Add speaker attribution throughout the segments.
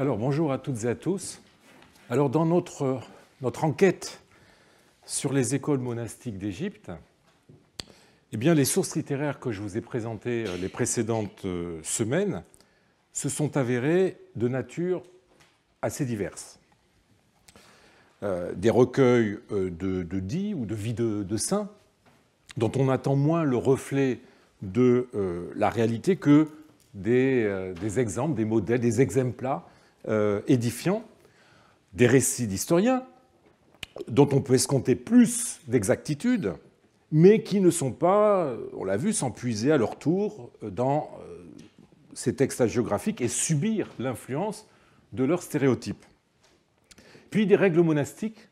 Speaker 1: Alors bonjour à toutes et à tous. Alors dans notre, enquête sur les écoles monastiques d'Égypte, eh bien les sources littéraires que je vous ai présentées euh, les précédentes euh, semaines se sont avérées de nature assez diverses. Euh, des recueils de, dits ou de vies de, saints, dont on attend moins le reflet de la réalité que des, exemples, des modèles, des exemplats édifiant, euh, édifiants, des récits d'historiens dont on peut escompter plus d'exactitude, mais qui ne sont pas, on l'a vu, s'empuiser à leur tour dans euh, ces textes hagiographiques et subir l'influence de leurs stéréotypes. Puis des règles monastiques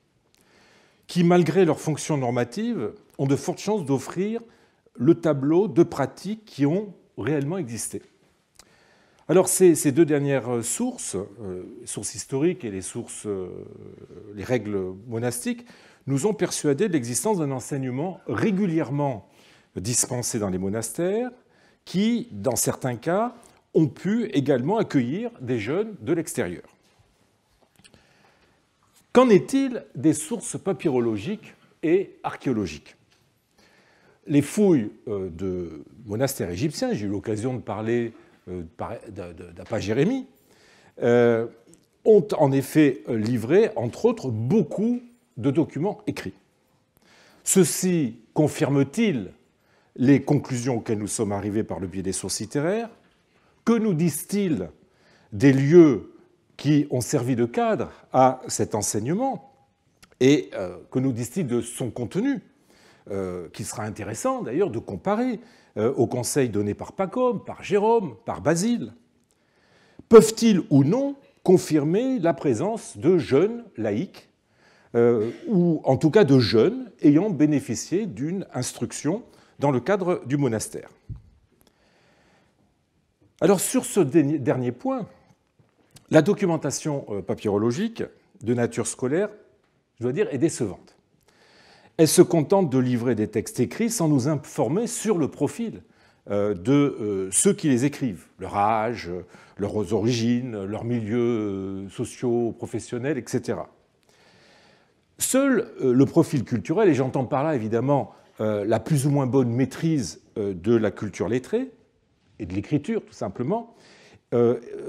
Speaker 1: qui, malgré leur fonction normative, ont de fortes chances d'offrir le tableau de pratiques qui ont réellement existé. Alors ces, deux dernières euh, sources, euh, sources historiques et les sources, euh, les règles monastiques, nous ont persuadé de l'existence d'un enseignement régulièrement dispensé dans les monastères, qui, dans certains cas, ont pu également accueillir des jeunes de l'extérieur. Qu'en est-il des sources papyrologiques et archéologiques Les fouilles de monastères égyptiens, j'ai eu l'occasion de parler euh, d'Apa Jérémie, euh, ont en effet livré, entre autres, beaucoup de documents écrits. Ceci confirme-t-il les conclusions auxquelles nous sommes arrivés par le biais des sources littéraires Que nous disent-ils des lieux qui ont servi de cadre à cet enseignement Et euh, que nous disent-ils de son contenu euh, qu'il sera intéressant d'ailleurs de comparer euh, aux conseils donnés par Pacôme, par Jérôme, par Basile. Peuvent-ils ou non confirmer la présence de jeunes laïcs, euh, ou en tout cas de jeunes ayant bénéficié d'une instruction dans le cadre du monastère Alors sur ce dernier point, la documentation papyrologique de nature scolaire, je dois dire, est décevante elles se contentent de livrer des textes écrits sans nous informer sur le profil euh, de euh, ceux qui les écrivent, leur âge, euh, leurs origines, leurs milieux sociaux, professionnels, etc. Seul le profil culturel, et j'entends par là évidemment la plus ou moins bonne maîtrise de la culture lettrée et de l'écriture tout simplement,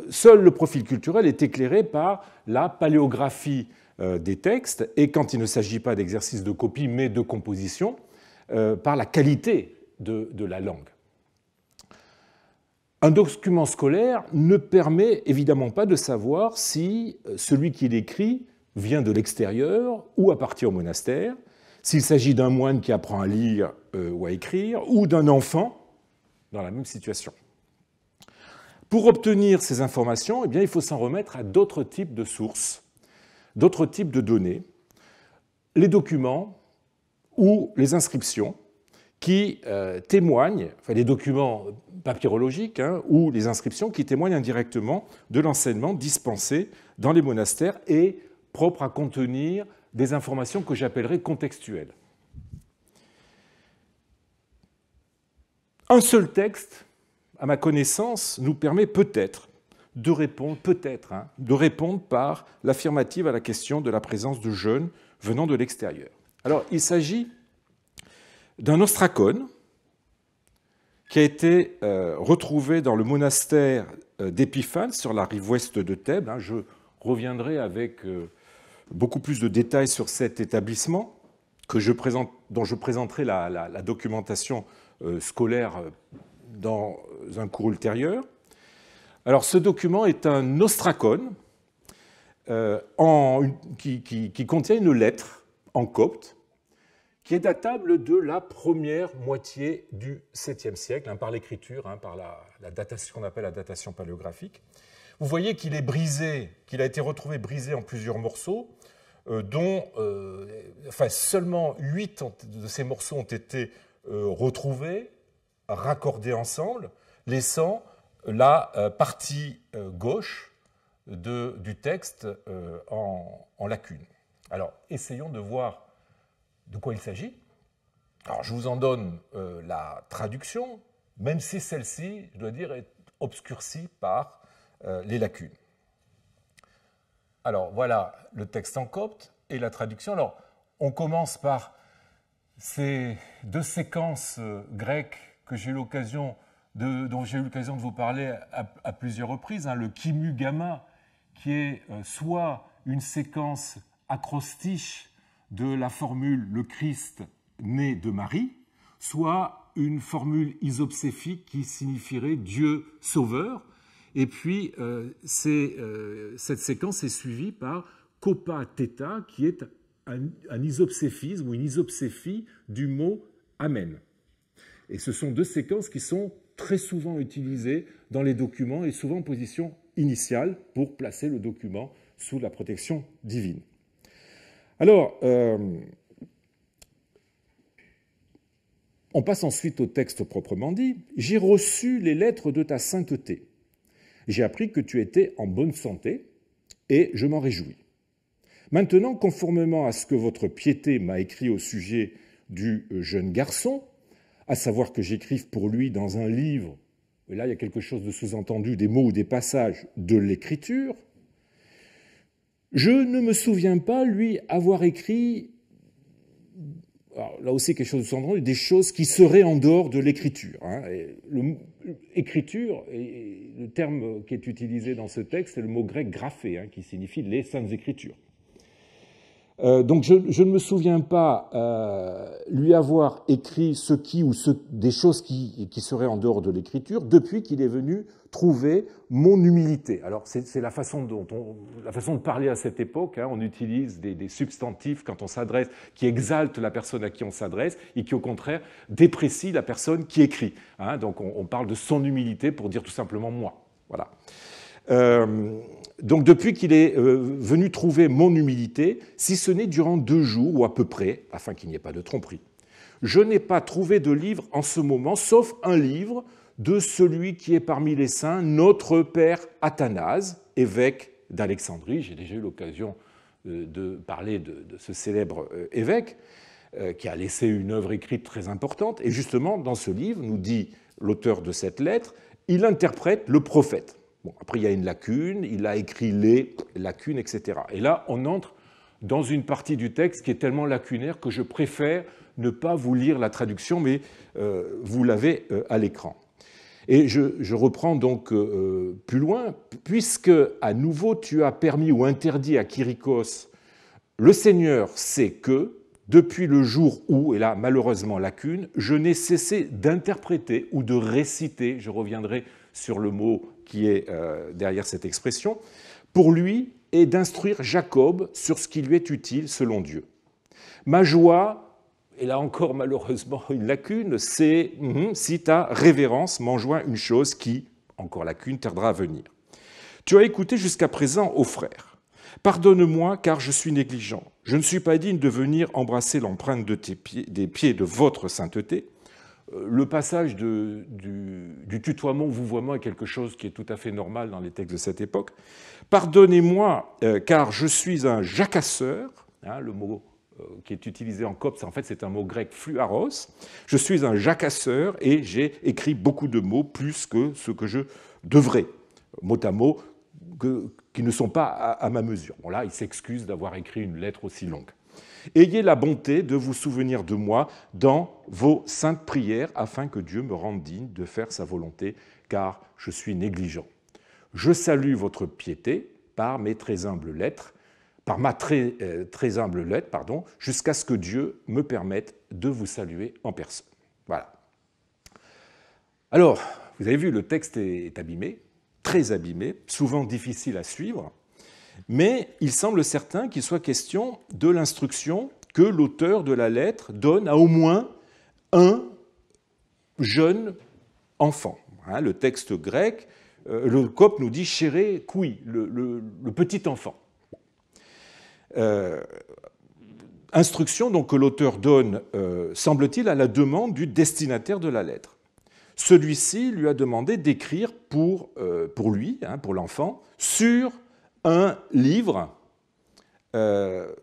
Speaker 1: seul le profil culturel est éclairé par la paléographie euh, des textes, et quand il ne s'agit pas d'exercice de copie, mais de composition, euh, par la qualité de, la langue. Un document scolaire ne permet évidemment pas de savoir si euh, celui qui l'écrit vient de l'extérieur ou appartient au monastère, s'il s'agit d'un moine qui apprend à lire ou à écrire, ou d'un enfant dans la même situation. Pour obtenir ces informations, eh il faut s'en remettre à d'autres types de sources d'autres types de données, les documents ou les inscriptions qui euh, témoignent, enfin les documents papyrologiques hein, ou les inscriptions qui témoignent indirectement de l'enseignement dispensé dans les monastères et propre à contenir des informations que j'appellerais contextuelles. Un seul texte, à ma connaissance, nous permet peut-être de répondre, peut-être, hein, de répondre par l'affirmative à la question de la présence de jeunes venant de l'extérieur. Alors, il s'agit d'un ostracone qui a été euh, retrouvé dans le monastère euh, d'Épiphane, sur la rive ouest de Thèbes. Hein. je reviendrai avec euh, beaucoup plus de détails sur cet établissement, que je présente, dont je présenterai la, documentation scolaire dans un cours ultérieur. Alors ce document est un ostracone euh, en, qui, contient une lettre en copte qui est datable de la première moitié du 7e siècle, hein, par l'écriture, hein, par la, datation qu'on appelle la datation paléographique. Vous voyez qu'il est brisé, qu'il a été retrouvé brisé en plusieurs morceaux, euh, dont euh, enfin, seulement 8 de ces morceaux ont été retrouvés, raccordés ensemble, laissant la euh, partie euh, gauche du texte euh, en, lacune. Alors, essayons de voir de quoi il s'agit. Alors, je vous en donne la traduction, même si celle-ci, je dois dire, est obscurcie par les lacunes. Alors, voilà le texte en copte et la traduction. Alors, on commence par ces deux séquences grecques que j'ai eu l'occasion dont j'ai eu l'occasion de vous parler à, plusieurs reprises, hein, le Kimu Gamma, qui est euh, soit une séquence acrostiche de la formule le Christ né de Marie, soit une formule isopséphique qui signifierait Dieu sauveur. Et puis, euh, euh, cette séquence est suivie par Copa Theta, qui est un, un isopséphisme ou une isopséphie du mot Amen. Et ce sont deux séquences qui sont très souvent utilisé dans les documents et souvent en position initiale pour placer le document sous la protection divine. Alors, euh, on passe ensuite au texte proprement dit. J'ai reçu les lettres de ta sainteté. J'ai appris que tu étais en bonne santé et je m'en réjouis. Maintenant, conformément à ce que votre piété m'a écrit au sujet du jeune garçon, à savoir que j'écrive pour lui dans un livre, et là il y a quelque chose de sous-entendu, des mots ou des passages de l'écriture, je ne me souviens pas, lui, avoir écrit, là aussi quelque chose de sous-entendu, des choses qui seraient en dehors de l'écriture. Hein. Écriture, le terme qui est utilisé dans ce texte, c'est le mot grec graphé, hein, qui signifie les saintes écritures. Euh, donc je, ne me souviens pas euh, lui avoir écrit ce qui ou ce, des choses qui, qui seraient en dehors de l'écriture depuis qu'il est venu trouver mon humilité. Alors c'est la façon dont on, la façon de parler à cette époque. Hein, on utilise des, des, substantifs quand on s'adresse qui exaltent la personne à qui on s'adresse et qui au contraire déprécient la personne qui écrit. Hein, donc on, on, parle de son humilité pour dire tout simplement moi. Voilà. Euh, donc depuis qu'il est euh, venu trouver mon humilité, si ce n'est durant deux jours ou à peu près, afin qu'il n'y ait pas de tromperie, je n'ai pas trouvé de livre en ce moment, sauf un livre de celui qui est parmi les saints, notre Père Athanase, évêque d'Alexandrie. J'ai déjà eu l'occasion euh, de parler de, ce célèbre euh, évêque qui a laissé une œuvre écrite très importante. Et justement, dans ce livre, nous dit l'auteur de cette lettre, il interprète le prophète. Bon, après, il y a une lacune, il a écrit les lacunes, etc. Et là, on entre dans une partie du texte qui est tellement lacunaire que je préfère ne pas vous lire la traduction, mais euh, vous l'avez euh, à l'écran. Et je, reprends donc euh, plus loin, puisque à nouveau tu as permis ou interdit à Kyrikos, le Seigneur sait que, depuis le jour où, et là malheureusement lacune, je n'ai cessé d'interpréter ou de réciter, je reviendrai sur le mot qui est euh, derrière cette expression, pour lui est d'instruire Jacob sur ce qui lui est utile selon Dieu. Ma joie, et là encore malheureusement une lacune, c'est mhm, si ta révérence m'enjoint une chose qui, encore lacune, tardera à venir. Tu as écouté jusqu'à présent, ô frère. Pardonne-moi car je suis négligent. Je ne suis pas digne de venir embrasser l'empreinte des pieds de votre sainteté. Euh, le passage du, tutoiement vouvoiement est quelque chose qui est tout à fait normal dans les textes de cette époque. Pardonnez-moi, euh, car je suis un jacasseur, hein, le mot euh, qui est utilisé en copse, en fait c'est un mot grec fluaros, je suis un jacasseur et j'ai écrit beaucoup de mots plus que ce que je devrais, mot à mot, qui ne sont pas à, à ma mesure. Bon là, il s'excuse d'avoir écrit une lettre aussi longue. Ayez la bonté de vous souvenir de moi dans vos saintes prières afin que Dieu me rende digne de faire sa volonté, car je suis négligent. Je salue votre piété par mes très humbles lettres, par ma très, euh, très humble lettre, pardon, jusqu'à ce que Dieu me permette de vous saluer en personne. Voilà. Alors, vous avez vu, le texte est abîmé, très abîmé, souvent difficile à suivre. Mais il semble certain qu'il soit question de l'instruction que l'auteur de la lettre donne à au moins un jeune enfant. Hein, le texte grec, euh, le cop nous dit chéré koui, le, petit enfant. Euh, instruction donc que l'auteur donne, euh, semble-t-il, à la demande du destinataire de la lettre. Celui-ci lui a demandé d'écrire pour, pour lui, hein, pour l'enfant, sur un livre euh,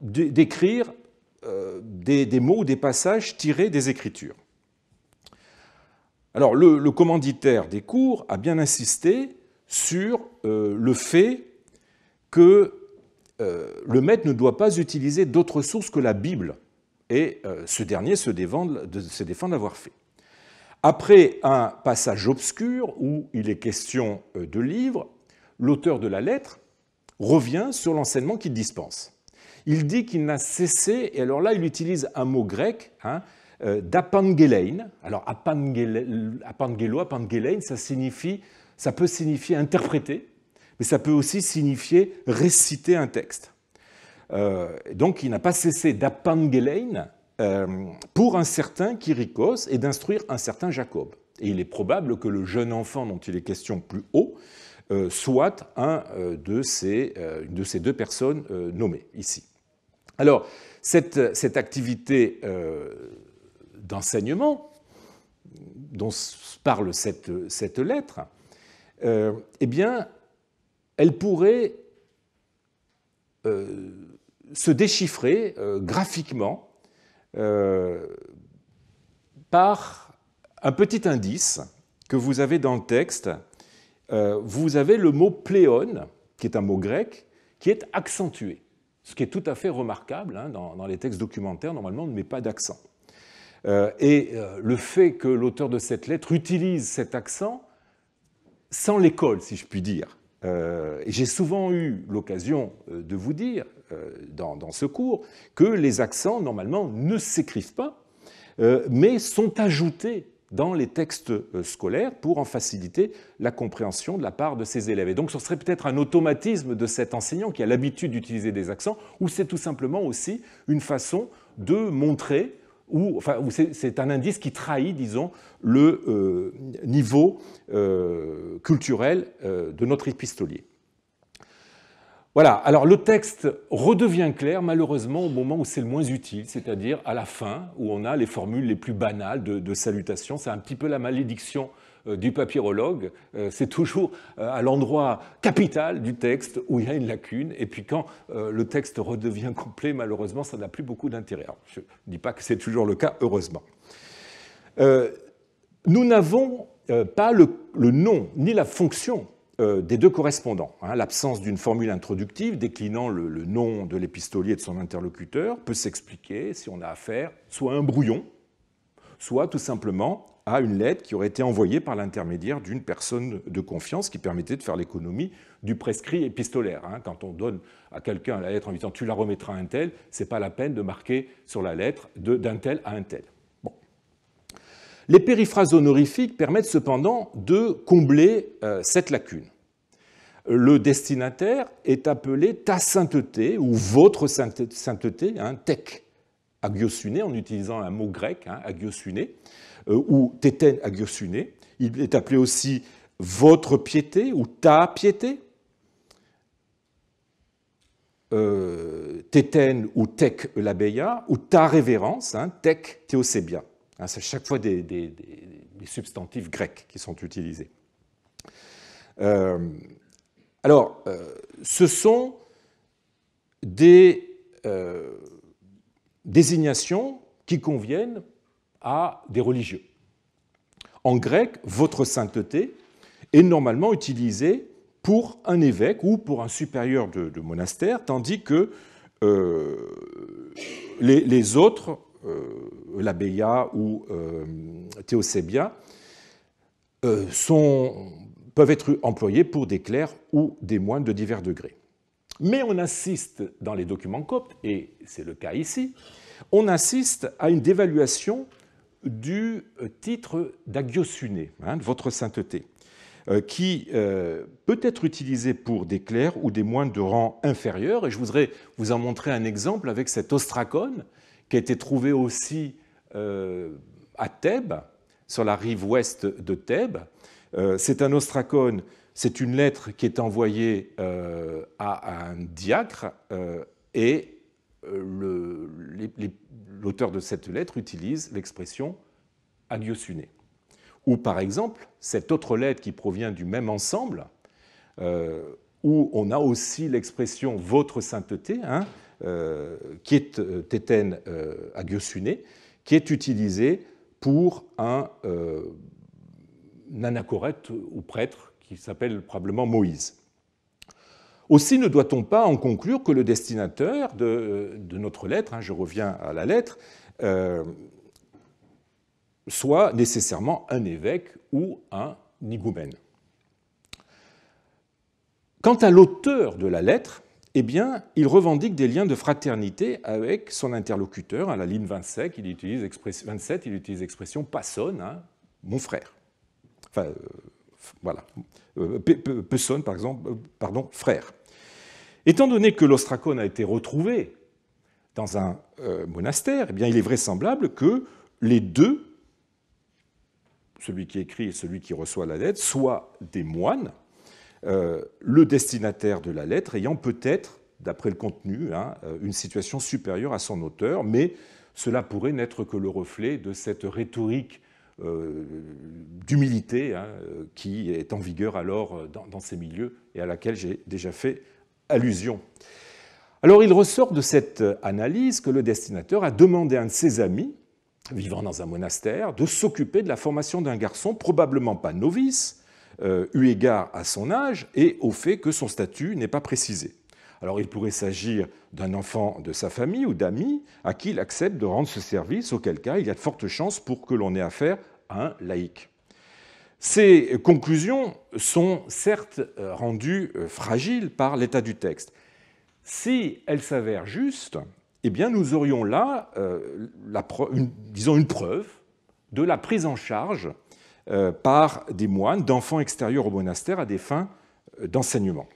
Speaker 1: d'écrire euh, des, mots ou des passages tirés des Écritures. Alors le, commanditaire des cours a bien insisté sur euh, le fait que le maître ne doit pas utiliser d'autres sources que la Bible, et ce dernier se défend d'avoir fait. Après un passage obscur où il est question euh, de livres, l'auteur de la lettre revient sur l'enseignement qu'il dispense. Il dit qu'il n'a cessé, et alors là il utilise un mot grec, hein, euh, Alors apangelo, apangelein, ça, peut signifier interpréter, mais ça peut aussi signifier réciter un texte. Euh, donc il n'a pas cessé d'apangelein euh, pour un certain Kirikos et d'instruire un certain Jacob. Et il est probable que le jeune enfant dont il est question plus haut euh, soit un euh, de une de ces deux personnes nommées ici. Alors, cette, activité d'enseignement dont parle cette, lettre, eh bien, elle pourrait se déchiffrer graphiquement euh, par un petit indice que vous avez dans le texte. Euh, vous avez le mot pléone », qui est un mot grec, qui est accentué, ce qui est tout à fait remarquable. Hein, dans, les textes documentaires, normalement, on ne met pas d'accent. Euh, et le fait que l'auteur de cette lettre utilise cet accent sans l'école, si je puis dire, euh, et J'ai souvent eu l'occasion euh, de vous dire euh, dans, ce cours que les accents, normalement, ne s'écrivent pas, mais sont ajoutés dans les textes scolaires pour en faciliter la compréhension de la part de ces élèves. Et donc ce serait peut-être un automatisme de cet enseignant qui a l'habitude d'utiliser des accents, ou c'est tout simplement aussi une façon de montrer c'est un indice qui trahit, disons, le euh, niveau euh, culturel euh, de notre épistolier. Voilà, alors le texte redevient clair malheureusement au moment où c'est le moins utile, c'est-à-dire à la fin, où on a les formules les plus banales de, de salutation. C'est un petit peu la malédiction euh, du papyrologue, euh, c'est toujours euh, à l'endroit capital du texte où il y a une lacune. Et puis quand le texte redevient complet, malheureusement, ça n'a plus beaucoup d'intérêt. Je ne dis pas que c'est toujours le cas, heureusement. nous n'avons pas le, nom ni la fonction des deux correspondants. Hein. L'absence d'une formule introductive déclinant le, nom de l'épistolier et de son interlocuteur peut s'expliquer si on a affaire soit à un brouillon, soit tout simplement à une lettre qui aurait été envoyée par l'intermédiaire d'une personne de confiance qui permettait de faire l'économie du prescrit épistolaire. Hein. Quand on donne à quelqu'un la lettre en disant tu la remettras à un tel, ce n'est pas la peine de marquer sur la lettre d'un tel à un tel. Les périphrases honorifiques permettent cependant de combler euh, cette lacune. Le destinataire est appelé ta sainteté ou votre sainteté, un hein, tech agiosune en utilisant un mot grec, hein, euh, ou tétène agiosune. Il est appelé aussi votre piété ou ta piété. Euh, tétène ou tech labeya ou ta révérence, hein, tek théosébia. Hein, c'est chaque fois des, substantifs grecs qui sont utilisés. Euh, alors, euh, ce sont des désignations qui conviennent à des religieux. En grec, votre sainteté est normalement utilisée pour un évêque ou pour un supérieur de, monastère, tandis que euh, les, autres, euh, ou euh, théosébia, euh, peuvent être employés pour des clercs ou des moines de divers degrés. Mais on assiste dans les documents coptes, et c'est le cas ici, on assiste à une dévaluation du euh, titre d'Agiosune, hein, de votre sainteté, euh, qui euh, peut être utilisé pour des clercs ou des moines de rang inférieur. Et je voudrais vous en montrer un exemple avec cet ostracone qui a été trouvé aussi à Thèbes, sur la rive ouest de Thèbes. c'est un ostracone, c'est une lettre qui est envoyée à, un diacre et les l'auteur de cette lettre utilise l'expression agiosuné. Ou par exemple, cette autre lettre qui provient du même ensemble, euh, où on a aussi l'expression votre sainteté, hein, euh, qui est euh, tétène agiosuné, qui est utilisée pour un, un anachorète ou prêtre qui s'appelle probablement Moïse. Aussi ne doit-on pas en conclure que le destinataire de, notre lettre, hein, je reviens à la lettre, euh, soit nécessairement un évêque ou un nigoumène. Quant à l'auteur de la lettre, eh bien, il revendique des liens de fraternité avec son interlocuteur. À hein, la ligne 27, il utilise l'expression passonne, hein, mon frère. Enfin, euh, voilà. Euh, par exemple, euh, pardon, frère. Étant donné que l'ostracone a été retrouvé dans un euh, monastère, eh bien, il est vraisemblable que les deux, celui qui écrit et celui qui reçoit la lettre, soient des moines, euh, le destinataire de la lettre ayant peut-être, d'après le contenu, hein, euh, une situation supérieure à son auteur, mais cela pourrait n'être que le reflet de cette rhétorique d'humilité hein, qui est en vigueur alors dans ces milieux et à laquelle j'ai déjà fait allusion. Alors il ressort de cette analyse que le destinateur a demandé à un de ses amis, vivant dans un monastère, de s'occuper de la formation d'un garçon probablement pas novice, euh, eu égard à son âge et au fait que son statut n'est pas précisé. Alors il pourrait s'agir d'un enfant de sa famille ou d'amis à qui il accepte de rendre ce service, auquel cas il y a de fortes chances pour que l'on ait affaire à un laïc. Ces conclusions sont certes euh, rendues euh, fragiles par l'état du texte. Si elles s'avèrent justes, eh bien nous aurions là euh, une, disons une preuve de la prise en charge par des moines d'enfants extérieurs au monastère à des fins d'enseignement.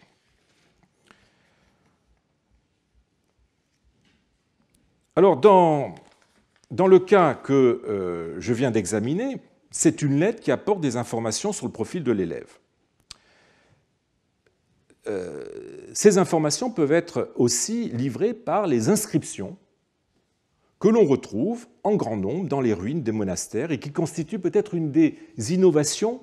Speaker 1: Alors dans, le cas que je viens d'examiner, c'est une lettre qui apporte des informations sur le profil de l'élève. Euh, ces informations peuvent être aussi livrées par les inscriptions que l'on retrouve en grand nombre dans les ruines des monastères et qui constituent peut-être une des innovations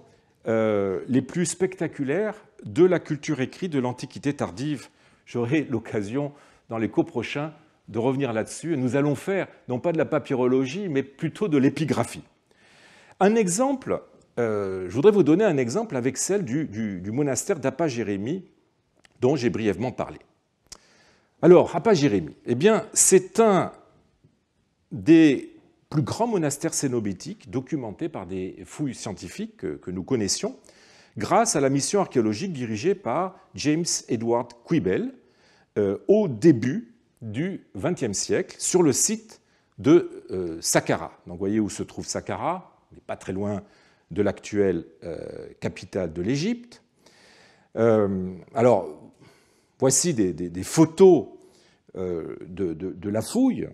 Speaker 1: euh, les plus spectaculaires de la culture écrite de l'Antiquité tardive. J'aurai l'occasion dans les cours prochains de revenir là-dessus. Nous allons faire non pas de la papyrologie, mais plutôt de l'épigraphie. Un exemple, euh, je voudrais vous donner un exemple avec celle du, monastère dapa jérémie dont j'ai brièvement parlé. Alors, Appa-Jérémie, eh bien, c'est un des plus grands monastères cénobétiques documentés par des fouilles scientifiques que, nous connaissions, grâce à la mission archéologique dirigée par James Edward Quibel euh, au début du XXe siècle sur le site de euh, Saqqara. Donc, vous voyez où se trouve Saqqara, on n'est pas très loin de l'actuelle euh, capitale de l'Égypte. Euh, alors, voici des, photos euh, de, la fouille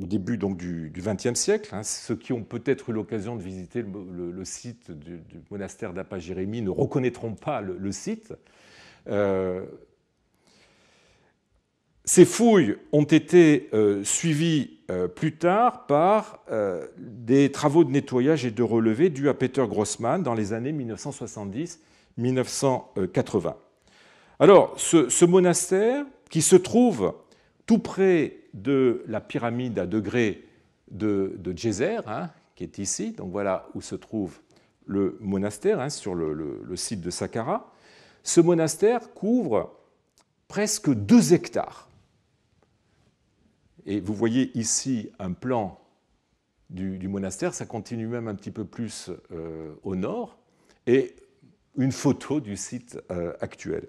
Speaker 1: au début donc, du XXe siècle. Hein. Ceux qui ont peut-être eu l'occasion de visiter le, site du, monastère d'Apa Jérémie ne reconnaîtront pas le site. Ces fouilles ont été euh, suivies euh, plus tard par euh, des travaux de nettoyage et de relevé dus à Peter Grossman dans les années 1970-1980. Alors, ce, monastère, qui se trouve tout près de la pyramide à degrés de, de hein, qui est ici, donc voilà où se trouve le monastère, hein, sur le, site de Saqqara, ce monastère couvre presque deux hectares. Et vous voyez ici un plan du, monastère, ça continue même un petit peu plus euh, au nord, et une photo du site euh, actuel.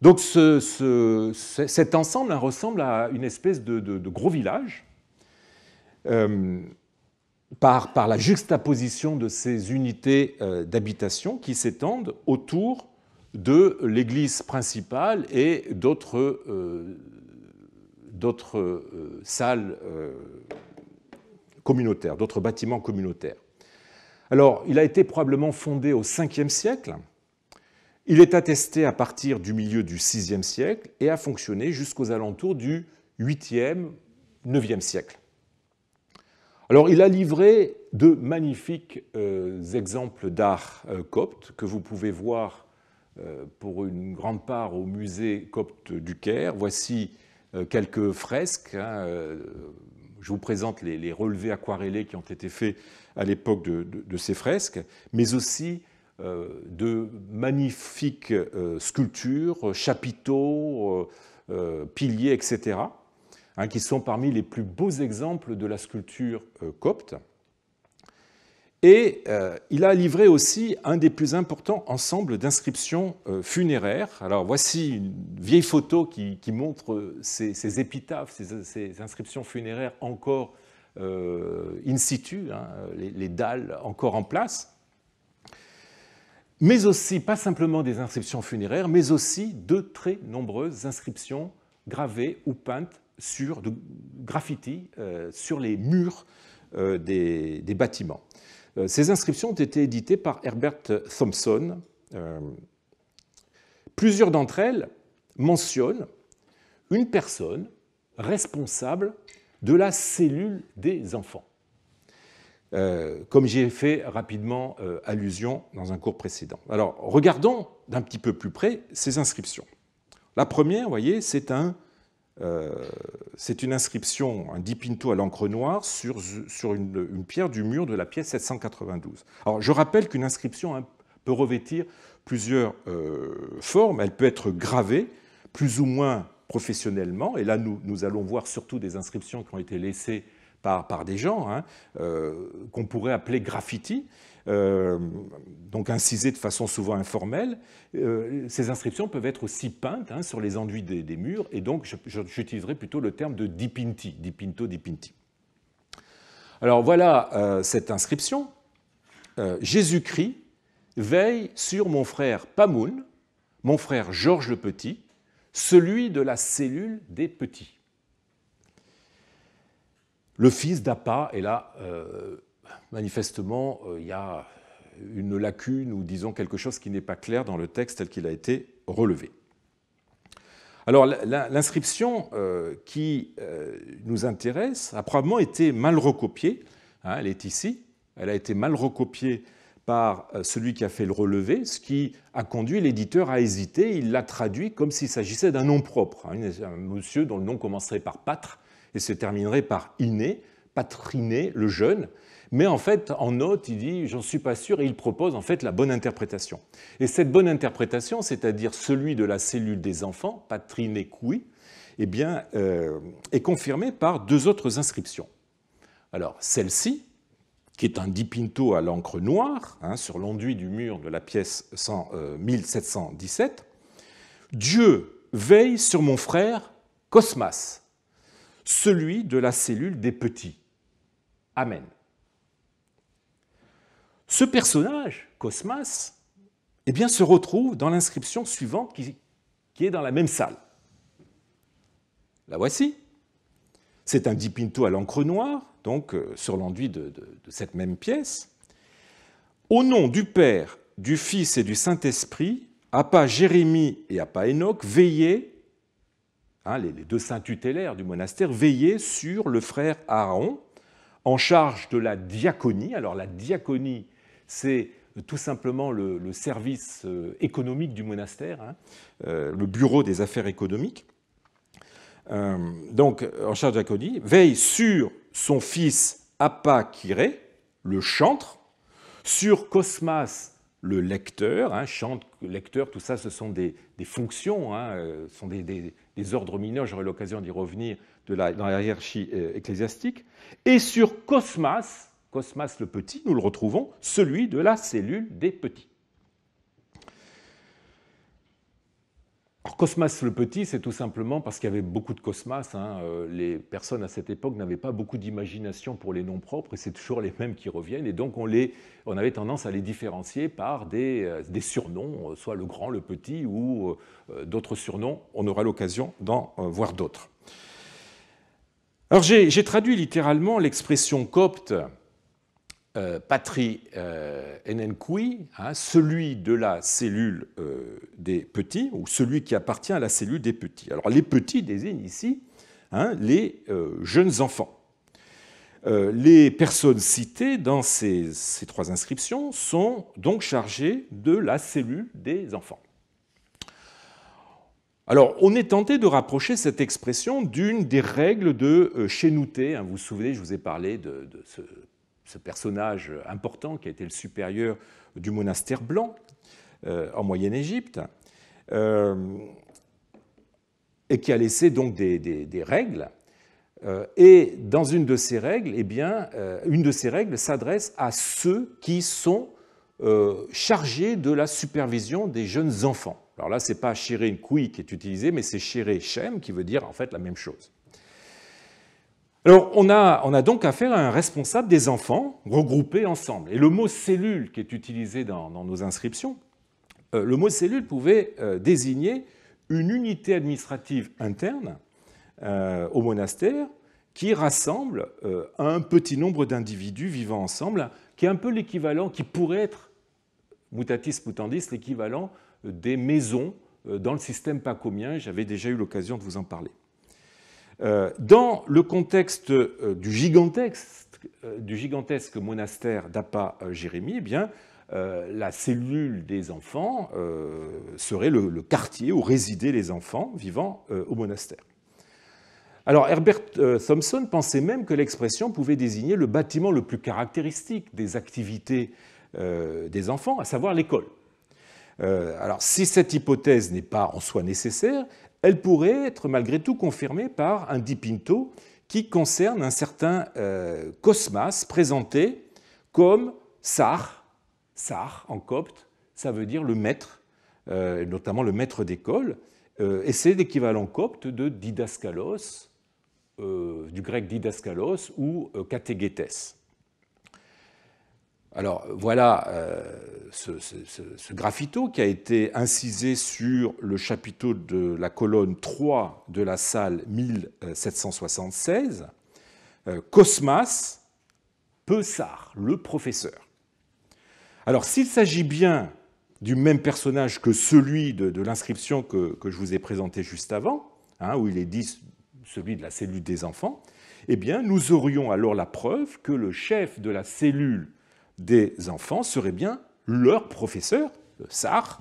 Speaker 1: Donc cet ensemble hein, ressemble à une espèce de, gros village. Euh, par, la juxtaposition de ces unités d'habitation qui s'étendent autour de l'église principale et d'autres d'autres euh, salles euh, communautaires, d'autres bâtiments communautaires. Alors, il a été probablement fondé au 5e siècle. Il est attesté à partir du milieu du 6e siècle et a fonctionné jusqu'aux alentours du 8e, 9e siècle. Alors, il a livré de magnifiques euh, exemples d'art copte que vous pouvez voir pour une grande part au musée copte du Caire. Voici euh, quelques fresques. Hein, euh, je vous présente les, relevés aquarellés qui ont été faits à l'époque de, ces fresques, mais aussi euh, de magnifiques sculptures, chapiteaux, piliers, etc., hein, qui sont parmi les plus beaux exemples de la sculpture copte. Et euh, il a livré aussi un des plus importants ensembles d'inscriptions euh, funéraires. Alors voici une vieille photo qui, montre ces, épitaphes, ces, inscriptions funéraires encore euh, in situ, hein, les, dalles encore en place. Mais aussi, pas simplement des inscriptions funéraires, mais aussi de très nombreuses inscriptions gravées ou peintes sur, de graffiti sur les murs des bâtiments. Euh, ces inscriptions ont été éditées par Herbert Thompson. Euh, plusieurs d'entre elles mentionnent une personne responsable de la cellule des enfants, euh, comme j'ai fait rapidement allusion dans un cours précédent. Alors, regardons d'un petit peu plus près ces inscriptions. La première, vous voyez, c'est un euh, c'est une inscription, un dipinto à l'encre noire sur, une, pierre du mur de la pièce 792. Alors je rappelle qu'une inscription hein, peut revêtir plusieurs euh, formes, elle peut être gravée, plus ou moins professionnellement, et là nous, allons voir surtout des inscriptions qui ont été laissées par, des gens, hein, euh, qu'on pourrait appeler graffiti, euh, donc incisées de façon souvent informelle. Euh, ces inscriptions peuvent être aussi peintes hein, sur les enduits des, murs, et donc j'utiliserai plutôt le terme de dipinti, dipinto, dipinti. Alors voilà euh, cette inscription. Jésus-Christ veille sur mon frère Pamoun, mon frère Georges le Petit, celui de la cellule des petits. Le fils d'Appa est là manifestement, euh, il y a une lacune ou disons quelque chose qui n'est pas clair dans le texte tel qu'il a été relevé. Alors l'inscription euh, qui euh, nous intéresse a probablement été mal recopiée, hein, elle est ici, elle a été mal recopiée par celui qui a fait le relevé, ce qui a conduit l'éditeur à hésiter, il l'a traduit comme s'il s'agissait d'un nom propre, hein. un monsieur dont le nom commencerait par patre et se terminerait par iné, patriné, le jeune, mais en fait, en note, il dit j'en suis pas sûr, et il propose en fait la bonne interprétation. Et cette bonne interprétation, c'est-à-dire celui de la cellule des enfants, patrine et eh bien, euh, est confirmée par deux autres inscriptions. Alors, celle-ci, qui est un dipinto à l'encre noire, hein, sur l'enduit du mur de la pièce 1717, euh, Dieu veille sur mon frère Cosmas, celui de la cellule des petits. Amen. Ce personnage, Cosmas, eh bien, se retrouve dans l'inscription suivante qui, est dans la même salle. La voici. C'est un dipinto à l'encre noire, donc euh, sur l'enduit de, cette même pièce. Au nom du Père, du Fils et du Saint-Esprit, à Jérémie et à Enoch, veillez, hein, les, deux saints tutélaires du monastère, veillez sur le frère Aaron, en charge de la diaconie. Alors la diaconie, c'est euh, tout simplement le, service euh, économique du monastère, hein, euh, le bureau des affaires économiques, donc en charge d'Acodie, veille sur son fils Appa-Kiré, le chantre, sur Cosmas, le lecteur, hein, chantre, lecteur, tout ça, ce sont des, fonctions, hein, ce sont des, ordres mineurs, j'aurai l'occasion d'y revenir de dans la hiérarchie ecclésiastique, et sur Cosmas, Cosmas le Petit, nous le retrouvons, celui de la cellule des petits. Cosmas le Petit, c'est tout simplement parce qu'il y avait beaucoup de Cosmas. Hein. Euh, les personnes à cette époque n'avaient pas beaucoup d'imagination pour les noms propres, et c'est toujours les mêmes qui reviennent. Et donc, on, les, on avait tendance à les différencier par des, euh, surnoms, euh, soit le grand, le petit, ou d'autres surnoms. On aura l'occasion d'en voir d'autres. Alors, j'ai traduit littéralement l'expression copte euh, Patri euh, Enenkui, hein, celui de la cellule euh, des petits, ou celui qui appartient à la cellule des petits. Alors les petits désignent ici hein, les jeunes enfants. les personnes citées dans ces, trois inscriptions sont donc chargées de la cellule des enfants. Alors, on est tenté de rapprocher cette expression d'une des règles de Chénouté. Hein. Vous vous souvenez, je vous ai parlé de ce ce personnage important qui a été le supérieur du monastère blanc euh, en Moyenne-Égypte, euh, et qui a laissé donc des, règles. Euh, et dans une de ces règles, eh bien, une de ces règles s'adresse à ceux qui sont chargés de la supervision des jeunes enfants. Alors là, ce n'est pas Shéré Koui qui est utilisé, mais c'est Shéré Shem qui veut dire en fait la même chose. Alors, on a, donc affaire à un responsable des enfants regroupés ensemble. Et le mot cellule qui est utilisé dans, nos inscriptions, euh, le mot cellule pouvait euh, désigner une unité administrative interne euh, au monastère qui rassemble un petit nombre d'individus vivant ensemble, qui est un peu l'équivalent, qui pourrait être, mutatis mutandis, l'équivalent des maisons dans le système pacomien. J'avais déjà eu l'occasion de vous en parler. Euh, dans le contexte euh, euh, du gigantesque, monastère d'Appa-Jérémie, eh bien, la cellule des enfants serait le, quartier où résidaient les enfants vivant au monastère. Alors Herbert Thompson pensait même que l'expression pouvait désigner le bâtiment le plus caractéristique des activités des enfants, à savoir l'école. alors si cette hypothèse n'est pas en soi nécessaire, elle pourrait être malgré tout confirmée par un dipinto qui concerne un certain euh, Cosmas présenté comme Sar. Sar en copte, ça veut dire le maître, euh, notamment le maître d'école, euh, et c'est l'équivalent copte de didaskalos, du grec didaskalos ou katégétès. Alors voilà euh, ce, graffito qui a été incisé sur le chapiteau de la colonne 3 de la salle 1776. Euh, Cosmas Pessar, le professeur. Alors s'il s'agit bien du même personnage que celui de, l'inscription que, je vous ai présentée juste avant, hein, où il est dit celui de la cellule des enfants, eh bien nous aurions alors la preuve que le chef de la cellule des enfants serait bien leur professeur, le SAR,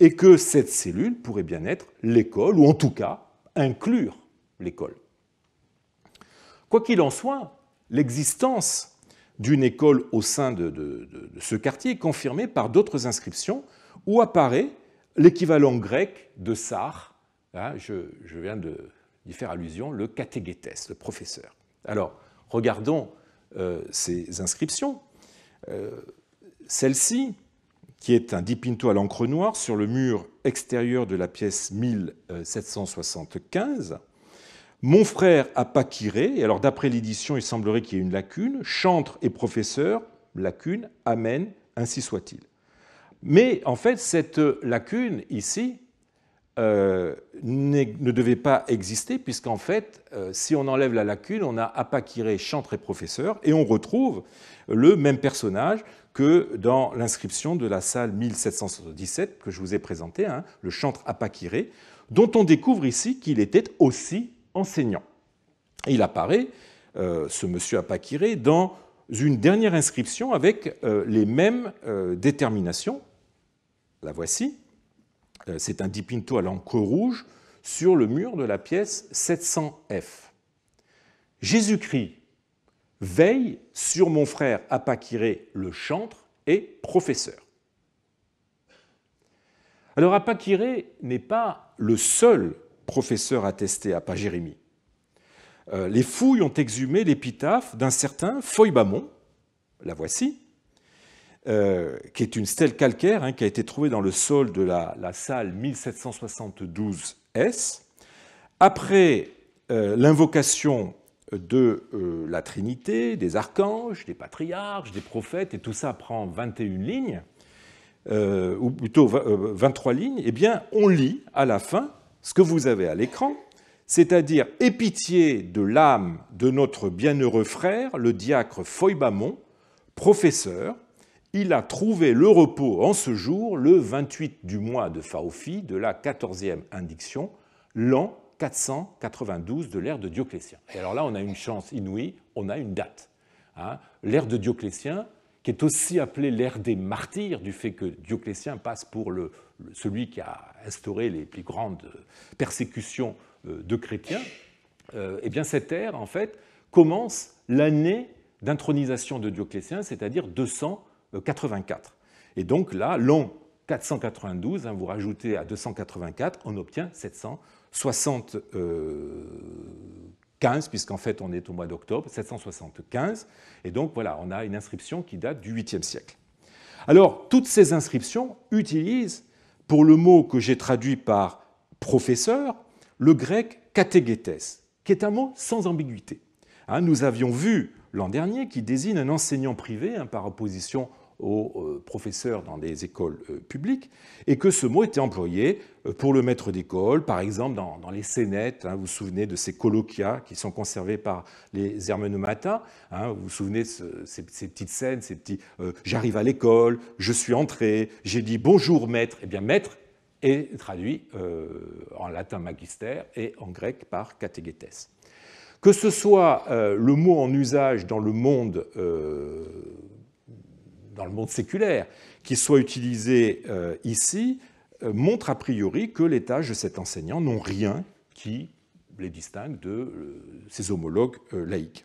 Speaker 1: et que cette cellule pourrait bien être l'école, ou en tout cas inclure l'école. Quoi qu'il en soit, l'existence d'une école au sein de, ce quartier est confirmée par d'autres inscriptions où apparaît l'équivalent grec de Sar, ah, je, viens d'y faire allusion, le catégétès, le professeur. Alors, regardons euh, ces inscriptions. Euh, celle-ci, qui est un dipinto à l'encre noire sur le mur extérieur de la pièce 1775. Mon frère a pas et alors d'après l'édition, il semblerait qu'il y ait une lacune, chantre et professeur, lacune, amen, ainsi soit-il. Mais en fait, cette lacune ici, euh, ne devait pas exister, puisqu'en fait, euh, si on enlève la lacune, on a Apakiré, chantre et professeur, et on retrouve le même personnage que dans l'inscription de la salle 1777 que je vous ai présentée, hein, le chantre Apakiré, dont on découvre ici qu'il était aussi enseignant. il apparaît, euh, ce monsieur Apakiré, dans une dernière inscription avec les mêmes déterminations. La voici, euh, c'est un dipinto à l'encre rouge, sur le mur de la pièce 700F. Jésus-Christ veille sur mon frère Apakiré le chantre et professeur. Alors Apakiré n'est pas le seul professeur attesté à pas euh, Les fouilles ont exhumé l'épitaphe d'un certain Foy-Bamon, la voici, euh, qui est une stèle calcaire hein, qui a été trouvée dans le sol de la, salle 1772S. Après euh, l'invocation de euh, la Trinité, des archanges, des patriarches, des prophètes, et tout ça prend 21 lignes, ou plutôt 23 lignes, eh bien, on lit à la fin ce que vous avez à l'écran, c'est-à-dire « Aie pitié de l'âme de notre bienheureux frère, le diacre Foybamon, professeur, il a trouvé le repos en ce jour, le 28 du mois de Faofi, de la 14e indiction, l'an 492 de l'ère de Dioclétien. Et alors là, on a une chance inouïe, on a une date. Hein. l'ère de Dioclétien, qui est aussi appelée l'ère des martyrs, du fait que Dioclétien passe pour celui qui a instauré les plus grandes persécutions euh, de chrétiens, euh, eh bien cette ère, en fait, commence l'année d'intronisation de Dioclétien, c'est-à-dire 200 84. Euh, Et donc là, l'an 492, hein, vous rajoutez à 284, on obtient 775, puisqu'en fait on est au mois d'octobre, 775. Et donc voilà, on a une inscription qui date du 8e siècle. Alors, toutes ces inscriptions utilisent, pour le mot que j'ai traduit par professeur, le grec katégetes, qui est un mot sans ambiguïté. Hein, nous avions vu l'an dernier qui désigne un enseignant privé hein, par opposition aux euh, professeurs dans des écoles euh, publiques, et que ce mot était employé euh, pour le maître d'école, par exemple dans, les scénettes, hein. vous vous souvenez de ces colloquias qui sont conservés par les hermenomatins, hein. vous vous souvenez de ces, petites scènes, ces petits j'arrive à l'école, je suis entré, j'ai dit bonjour maître », eh bien maître est traduit en latin magister et en grec par catégétès. Que ce soit le mot en usage dans le monde dans le monde séculaire, qui soit utilisé euh, ici, euh, montre a priori que les tâches de cet enseignant n'ont rien qui les distingue de euh, ses homologues laïcs.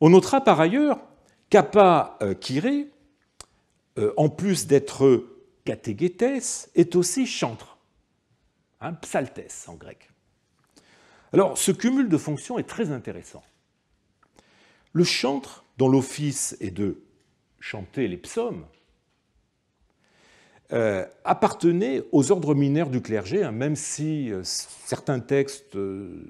Speaker 1: On notera par ailleurs qu'Appa Kiré, en plus d'être catégétès, est aussi chantre, hein, psaltès en grec. Alors ce cumul de fonctions est très intéressant. Le chantre, dont l'office est de chanter les psaumes, euh, appartenait aux ordres mineurs du clergé, hein, même si euh, certains textes euh,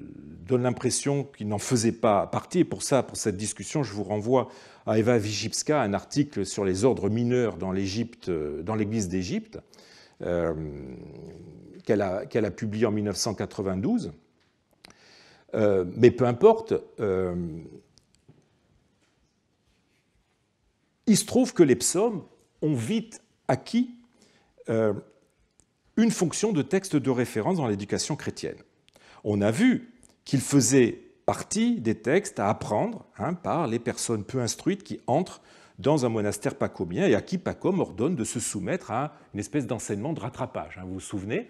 Speaker 1: donnent l'impression qu'ils n'en faisaient pas partie. Et pour ça, pour cette discussion, je vous renvoie à Eva Vigipska, un article sur les ordres mineurs dans euh, l'Église d'Égypte, qu'elle a, qu'elle a, publié en 1992. mais peu importe, Il se trouve que les psaumes ont vite acquis euh, une fonction de texte de référence dans l'éducation chrétienne. On a vu qu'ils faisaient partie des textes à apprendre hein, par les personnes peu instruites qui entrent dans un monastère pacomien et à qui Pacom ordonne de se soumettre à une espèce d'enseignement de rattrapage. Hein, vous vous souvenez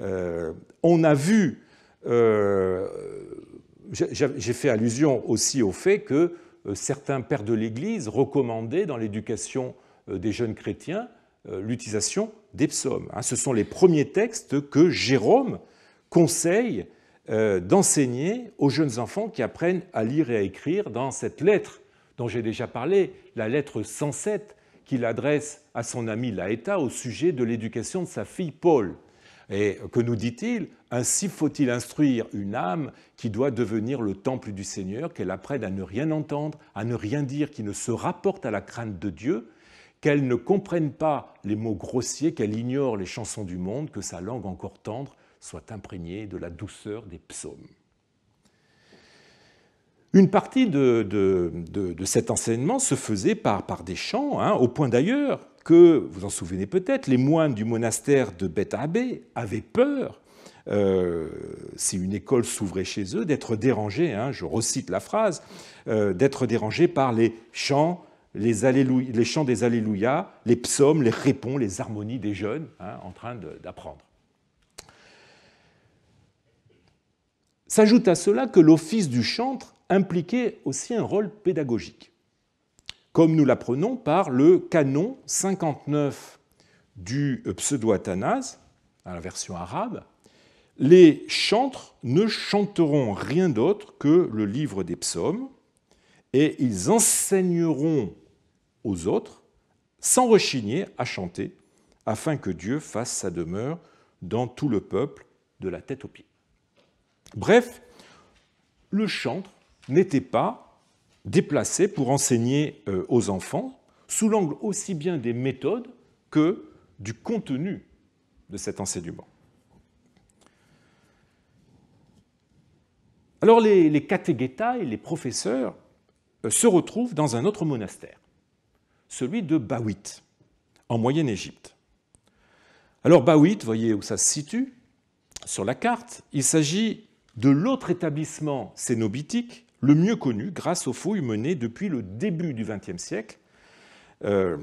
Speaker 1: euh, On a vu, euh, j'ai fait allusion aussi au fait que euh, certains pères de l'Église recommandaient dans l'éducation euh, des jeunes chrétiens euh, l'utilisation des psaumes. Hein. Ce sont les premiers textes que Jérôme conseille d'enseigner aux jeunes enfants qui apprennent à lire et à écrire dans cette lettre dont j'ai déjà parlé, la lettre 107 qu'il adresse à son ami Laëta au sujet de l'éducation de sa fille Paul. Et que nous dit-il Ainsi faut-il instruire une âme qui doit devenir le temple du Seigneur, qu'elle apprenne à ne rien entendre, à ne rien dire, qui ne se rapporte à la crainte de Dieu, qu'elle ne comprenne pas les mots grossiers, qu'elle ignore les chansons du monde, que sa langue encore tendre soit imprégnée de la douceur des psaumes. Une partie de, cet enseignement se faisait par, par des chants, hein, au point d'ailleurs que, vous en souvenez peut-être, les moines du monastère de Beth Abbé avaient peur, euh, si une école s'ouvrait chez eux, d'être dérangés, hein, je recite la phrase, euh, d'être dérangés par les chants, les, chants des Alléluia, les psaumes, les répons, les harmonies des jeunes hein, en train d'apprendre. S'ajoute à cela que l'office du chantre impliquait aussi un rôle pédagogique comme nous l'apprenons par le canon 59 du pseudo-Athanase, à la version arabe, les chantres ne chanteront rien d'autre que le livre des psaumes et ils enseigneront aux autres sans rechigner à chanter afin que Dieu fasse sa demeure dans tout le peuple de la tête aux pieds. Bref, le chantre n'était pas déplacés pour enseigner euh, aux enfants, sous l'angle aussi bien des méthodes que du contenu de cet enseignement. Alors les, les et les professeurs, euh, se retrouvent dans un autre monastère, celui de Bawit, en Moyenne-Égypte. Alors Bawit, voyez où ça se situe sur la carte, il s'agit de l'autre établissement cénobitique le mieux connu grâce aux fouilles menées depuis le début du XXe siècle, euh,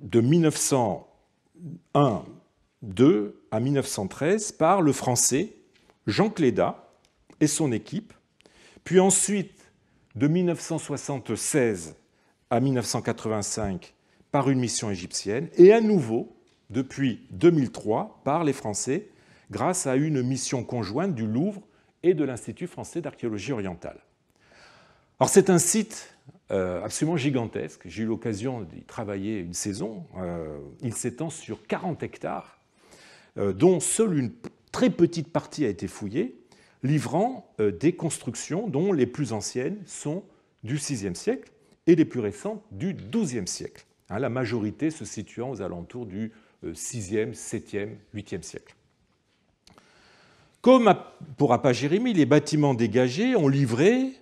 Speaker 1: de 1901 2 à 1913 par le Français Jean Cléda et son équipe, puis ensuite de 1976 à 1985 par une mission égyptienne, et à nouveau depuis 2003 par les Français grâce à une mission conjointe du Louvre et de l'Institut français d'archéologie orientale. Alors c'est un site euh, absolument gigantesque. J'ai eu l'occasion d'y travailler une saison. Euh, il s'étend sur 40 hectares, euh, dont seule une très petite partie a été fouillée, livrant des constructions dont les plus anciennes sont du VIe siècle et les plus récentes du XIIe siècle, hein, la majorité se situant aux alentours du VIe, VIIe, VIIIe siècle. Comme pour Appa Jérémie, les bâtiments dégagés ont livré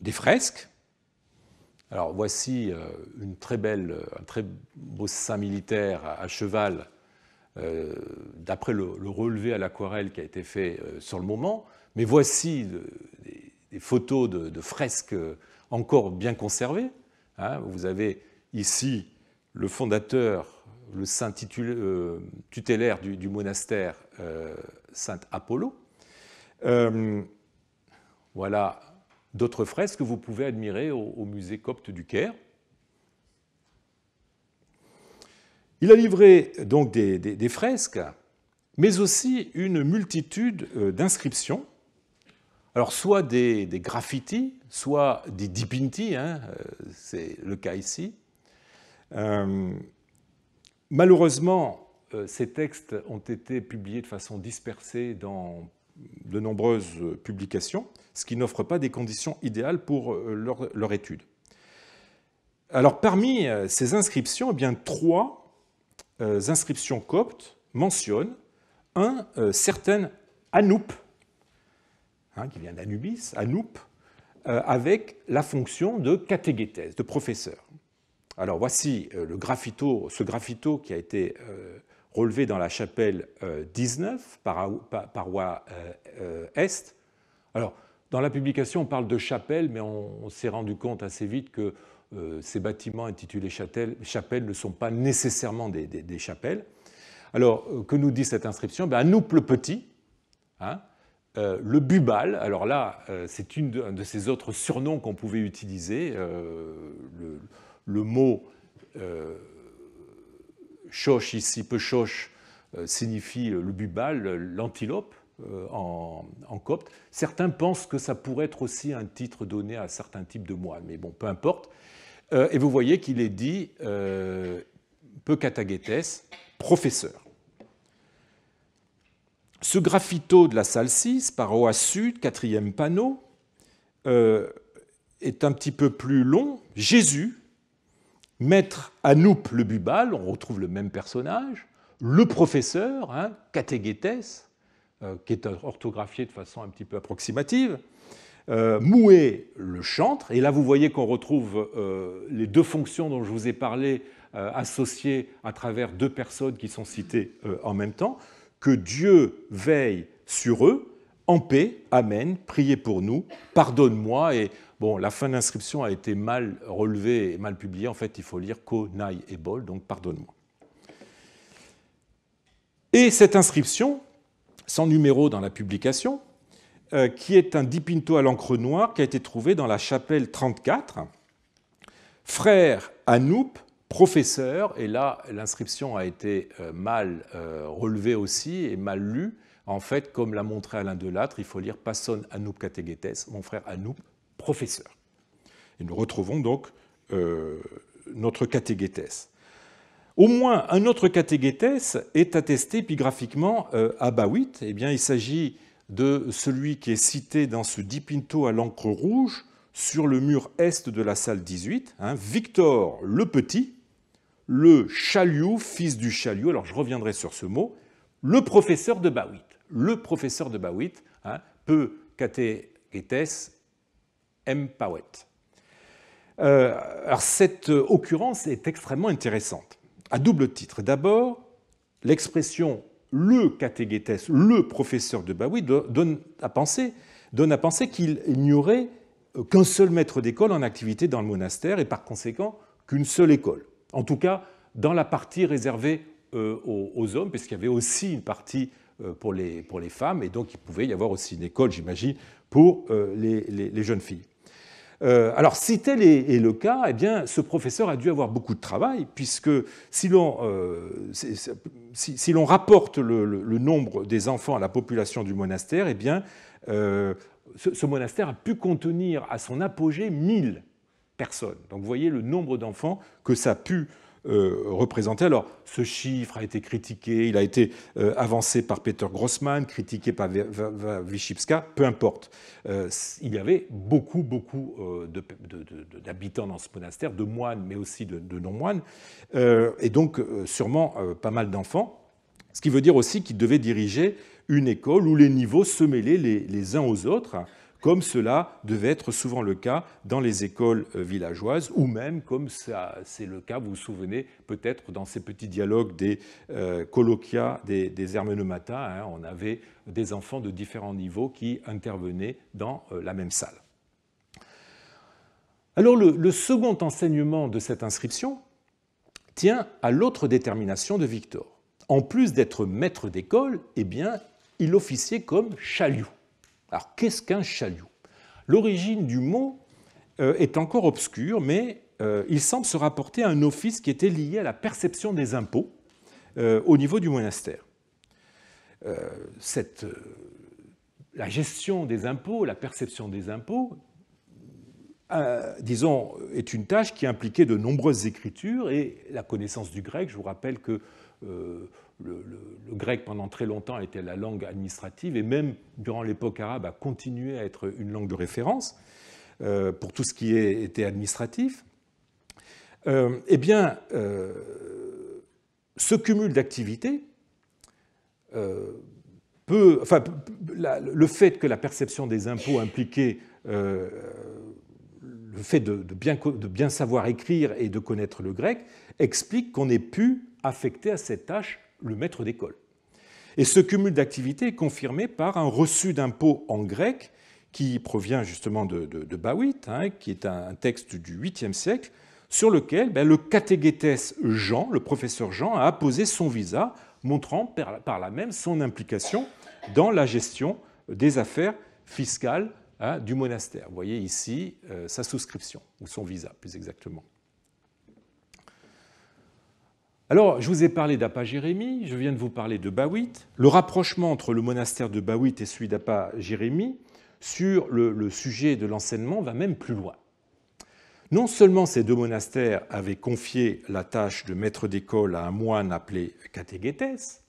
Speaker 1: des fresques. Alors voici euh, une très belle, euh, un très beau saint militaire à, cheval, euh, d'après le, relevé à l'aquarelle qui a été fait sur le moment. Mais voici des, photos de, fresques encore bien conservées. Hein. vous avez ici le fondateur, le saint tutélaire du, du monastère Saint Apollo, euh, voilà d'autres fresques que vous pouvez admirer au, musée copte du Caire. Il a livré donc des, fresques, mais aussi une multitude euh, d'inscriptions, alors soit des, graffitis, soit des dipinti, hein, euh, c'est le cas ici. malheureusement, ces textes ont été publiés de façon dispersée dans de nombreuses publications, ce qui n'offre pas des conditions idéales pour euh, leur, étude. Alors parmi euh, ces inscriptions, eh bien, trois euh, inscriptions coptes mentionnent un certain Anoup, hein, qui vient d'Anubis, Anoup, avec la fonction de catégétèse, de professeur. Alors voici le graffito, ce graffito qui a été relevé dans la chapelle 19, euh, paroi euh, euh, est. Alors, dans la publication, on parle de chapelle, mais on, s'est rendu compte assez vite que ces bâtiments intitulés chapelle ne sont pas nécessairement des, chapelles. Alors, que nous dit cette inscription ben, Anouple Petit, hein, le Bubal, alors là, c'est un de ces autres surnoms qu'on pouvait utiliser. le, mot Shosh ici, Peshosh euh, signifie euh, le bubal, euh, l'antilope en, copte. Certains pensent que ça pourrait être aussi un titre donné à certains types de moines, mais bon, peu importe. et vous voyez qu'il est dit euh, professeur. Ce graffito de la salle 6, par Oa Sud, quatrième panneau, est un petit peu plus long. Jésus, Maître Anoup le Bubal, on retrouve le même personnage, le professeur, hein, euh, qui est orthographié de façon un petit peu approximative, euh, Moué le chantre, et là vous voyez qu'on retrouve euh, les deux fonctions dont je vous ai parlé euh, associées à travers deux personnes qui sont citées en même temps, que Dieu veille sur eux, en paix, Amen, priez pour nous, pardonne-moi, et Bon, la fin d'inscription a été mal relevée et mal publiée. En fait, il faut lire Ko, Nai et Bol, donc pardonne-moi. Et cette inscription, sans numéro dans la publication, euh, qui est un dipinto à l'encre noire qui a été trouvé dans la chapelle 34. Frère Anoup, professeur, et là l'inscription a été euh, mal euh, relevée aussi et mal lue. En fait, comme l'a montré Alain Delattre, il faut lire Passon Anoup Categetes, mon frère Anoup, professeur. Et nous retrouvons donc euh, notre catégétès. Au moins un autre catégétès est attesté épigraphiquement euh, à Bawit. Eh bien, il s'agit de celui qui est cité dans ce dipinto à l'encre rouge sur le mur est de la salle 18, hein, Victor le Petit, le Chaliou, fils du Chaliou, alors je reviendrai sur ce mot, le professeur de Bawit. Le professeur de Bawit, hein, peut peu M. Powett. Euh, alors cette euh, occurrence est extrêmement intéressante, à double titre. D'abord, l'expression le catégétès, le professeur de Bawi, donne à penser, donne à penser qu'il n'y aurait euh, qu'un seul maître d'école en activité dans le monastère et par conséquent qu'une seule école. En tout cas, dans la partie réservée aux hommes, puisqu'il y avait aussi une partie pour les, pour les femmes, et donc il pouvait y avoir aussi une école, j'imagine, pour les jeunes filles. Euh, alors, si tel est, le cas, eh bien, ce professeur a dû avoir beaucoup de travail, puisque si l'on euh, rapporte le, nombre des enfants à la population du monastère, eh bien, euh, ce, ce, monastère a pu contenir à son apogée 1000 personnes. Donc, vous voyez le nombre d'enfants que ça a pu euh, représenté. Alors, ce chiffre a été critiqué, il a été euh, avancé par Peter Grossman, critiqué par Wyszybska, peu importe. Euh, il y avait beaucoup, beaucoup d'habitants dans ce monastère, de moines, mais aussi de, non-moines, et donc sûrement pas mal d'enfants. Ce qui veut dire aussi qu'il devait diriger une école où les niveaux se mêlaient les uns aux autres comme cela devait être souvent le cas dans les écoles euh, villageoises, ou même comme c'est le cas, vous vous souvenez peut-être dans ces petits dialogues des euh, colloquia, des, des hein, on avait des enfants de différents niveaux qui intervenaient dans euh, la même salle. Alors le, second enseignement de cette inscription tient à l'autre détermination de Victor. En plus d'être maître d'école, eh bien, il officiait comme chaliou. Alors qu'est-ce qu'un chaliou L'origine du mot euh, est encore obscure, mais euh, il semble se rapporter à un office qui était lié à la perception des impôts euh, au niveau du monastère. la gestion des impôts, la perception des impôts, disons, est une tâche qui impliquait de nombreuses écritures et la connaissance du grec. Je vous rappelle que euh, le, grec pendant très longtemps était la langue administrative et même durant l'époque arabe a continué à être une langue de référence euh, pour tout ce qui était administratif. Euh, eh bien, ce cumul d'activités peut, enfin, le fait que la perception des impôts impliquait le fait de, bien, de, bien, savoir écrire et de connaître le grec explique qu'on ait pu affecté à cette tâche le maître d'école. Et ce cumul d'activités est confirmé par un reçu d'impôt en grec qui provient justement de, de, Bawit, hein, qui est un, texte du 8e siècle, sur lequel ben, le catégétès Jean, le professeur Jean, a apposé son visa, montrant par, là même son implication dans la gestion des affaires fiscales hein, du monastère. Vous voyez ici euh, sa souscription, ou son visa plus exactement. Alors, je vous ai parlé d'Apa Jérémie, je viens de vous parler de Bawit. Le rapprochement entre le monastère de Bawit et celui d'Apa Jérémie sur le, sujet de l'enseignement va même plus loin. Non seulement ces deux monastères avaient confié la tâche de maître d'école à un moine appelé Catéguétès,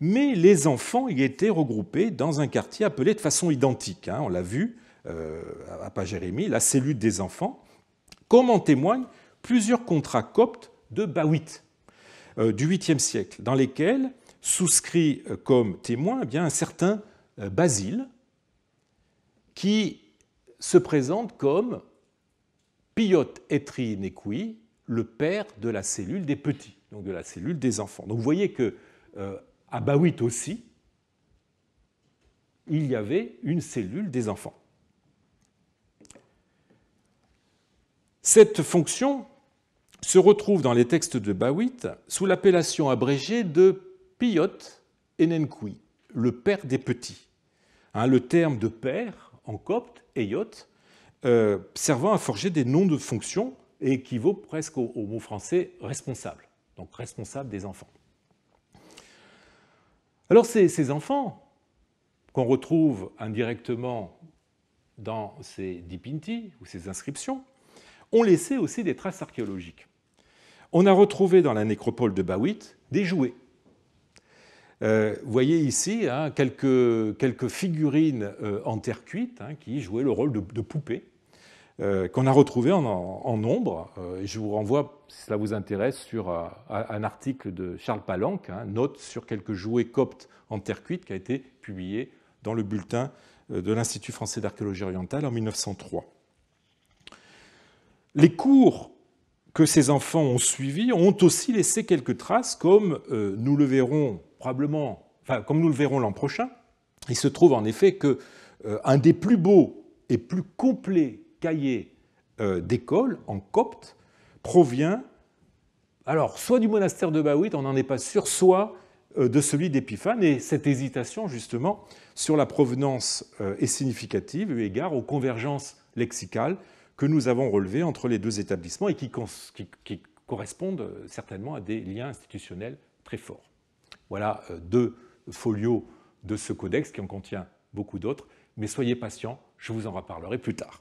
Speaker 1: mais les enfants y étaient regroupés dans un quartier appelé de façon identique. Hein. on l'a vu euh, à Jérémie, la cellule des enfants, comme en témoignent plusieurs contrats coptes de Bawit, euh, du 8e siècle, dans lesquels souscrit euh, comme témoin eh bien, un certain euh, Basile, qui se présente comme Piot Etri Nequi, le père de la cellule des petits, donc de la cellule des enfants. Donc vous voyez que Baouit à Bawit aussi, il y avait une cellule des enfants. Cette fonction se retrouve dans les textes de Bawit sous l'appellation abrégée de Piyot Enenkui, le père des petits. Hein, le terme de père en copte, Eyot, euh, servant à forger des noms de fonctions et équivaut presque au, mot français responsable, donc responsable des enfants. Alors ces enfants, qu'on retrouve indirectement dans ces dipinti ou ces inscriptions, ont laissé aussi des traces archéologiques on a retrouvé dans la nécropole de Bawit des jouets. Euh, vous voyez ici hein, quelques, quelques, figurines euh, en terre cuite hein, qui jouaient le rôle de, poupées, euh, qu'on a retrouvées en, nombre. je vous renvoie, si cela vous intéresse, sur un article de Charles Palanque, hein, Note sur quelques jouets coptes en terre cuite, qui a été publié dans le bulletin de l'Institut français d'archéologie orientale en 1903. Les cours que ces enfants ont suivis ont aussi laissé quelques traces, comme euh, nous le verrons probablement, comme nous le verrons l'an prochain. Il se trouve en effet que euh, un des plus beaux et plus complets cahiers euh, d'école en copte provient, alors soit du monastère de Baouit, on n'en est pas sûr, soit de celui d'Épiphane, et cette hésitation justement sur la provenance est significative eu égard aux convergences lexicales que nous avons relevé entre les deux établissements et qui, correspondent euh, certainement à des liens institutionnels très forts. Voilà euh, deux folios de ce codex qui en contient beaucoup d'autres, mais soyez patients, je vous en reparlerai plus tard.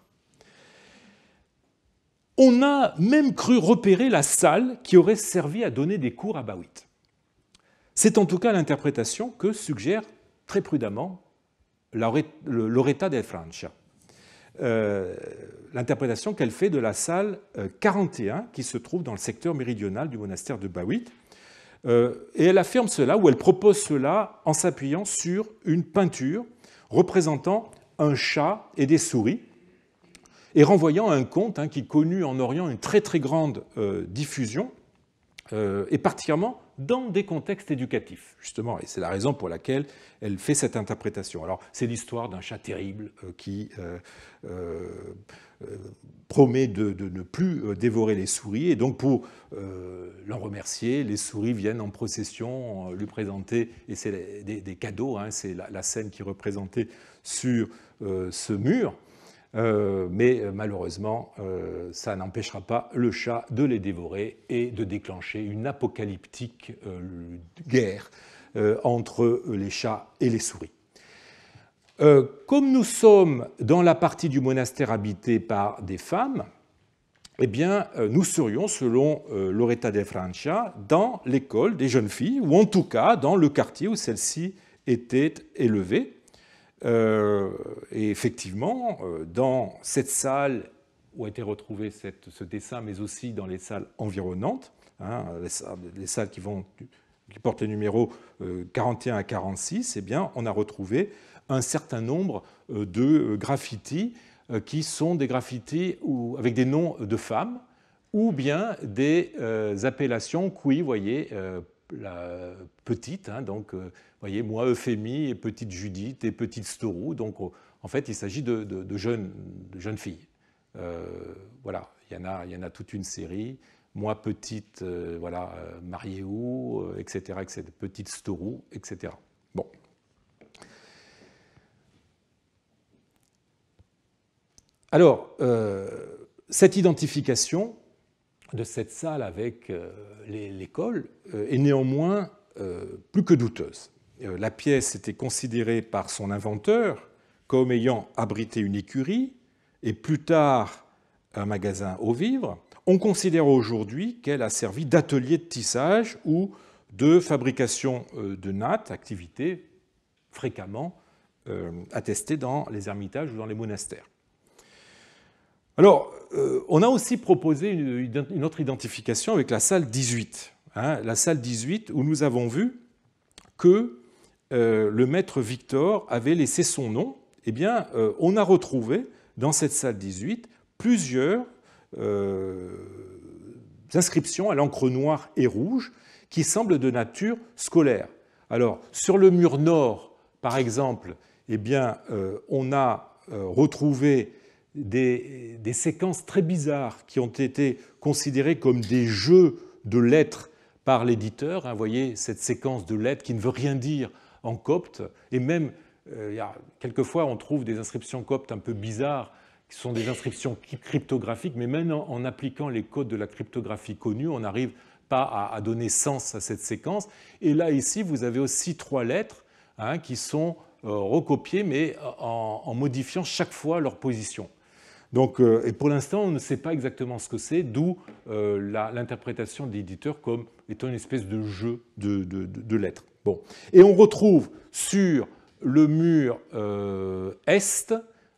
Speaker 1: On a même cru repérer la salle qui aurait servi à donner des cours à Bawit. C'est en tout cas l'interprétation que suggère très prudemment Loretta del Francia, euh, l'interprétation qu'elle fait de la salle 41 euh, qui se trouve dans le secteur méridional du monastère de Bawit. Euh, et elle affirme cela, ou elle propose cela en s'appuyant sur une peinture représentant un chat et des souris, et renvoyant un conte hein, qui connut en Orient une très très grande diffusion, et particulièrement dans des contextes éducatifs. Justement, et c'est la raison pour laquelle elle fait cette interprétation. Alors, c'est l'histoire d'un chat terrible euh, qui euh, euh, promet de, ne plus dévorer les souris, et donc pour l'en remercier, les souris viennent en procession lui présenter, et c'est des, cadeaux, hein, c'est la, la, scène qui est représentée sur ce mur. Euh, mais euh, malheureusement, euh, ça n'empêchera pas le chat de les dévorer et de déclencher une apocalyptique guerre entre les chats et les souris. comme nous sommes dans la partie du monastère habitée par des femmes, eh bien, nous serions, selon Loretta de Francia, dans l'école des jeunes filles, ou en tout cas dans le quartier où celles-ci étaient élevées. Euh, et effectivement, euh, dans cette salle où a été retrouvé cette, ce dessin, mais aussi dans les salles environnantes, hein, les, salles, qui, vont, qui portent les numéros 41 euh, à 46, eh bien, on a retrouvé un certain nombre de graffitis qui sont des graffitis avec des noms de femmes ou bien des appellations qui, voyez, la petite, hein, donc, euh, vous voyez, moi, Euphémie, et petite Judith, et petite Storou. Donc, euh, en fait, il s'agit de, jeunes, jeunes filles. Euh, voilà, il y, en a, il y a toute une série. Moi, petite, voilà, marié où, etc., etc., petite Storou, etc. Bon. Alors, cette identification, de cette salle avec euh, l'école euh, est néanmoins euh, plus que douteuse. La pièce était considérée par son inventeur comme ayant abrité une écurie et plus tard un magasin aux vivres. On considère aujourd'hui qu'elle a servi d'atelier de tissage ou de fabrication de nattes, activité fréquemment attestée dans les ermitages ou dans les monastères. Alors, euh, on a aussi proposé une, autre identification avec la salle 18. Hein. la salle 18 où nous avons vu que euh, le maître Victor avait laissé son nom. Eh bien, euh, on a retrouvé dans cette salle 18 plusieurs inscriptions à l'encre noire et rouge qui semblent de nature scolaire. Alors, sur le mur nord, par exemple, eh bien, on a retrouvé des, séquences très bizarres qui ont été considérées comme des jeux de lettres par l'éditeur. Vous hein, voyez cette séquence de lettres qui ne veut rien dire en copte. Et même, euh, quelquefois, on trouve des inscriptions coptes un peu bizarres qui sont des inscriptions cryptographiques, mais même en, appliquant les codes de la cryptographie connue, on n'arrive pas à, donner sens à cette séquence. Et là, ici, vous avez aussi trois lettres hein, qui sont euh, recopiées, mais en modifiant chaque fois leur position. Donc, euh, et pour l'instant, on ne sait pas exactement ce que c'est, d'où euh, l'interprétation d'éditeurs éditeurs comme étant une espèce de jeu de, lettres. Bon. Et on retrouve sur le mur euh, est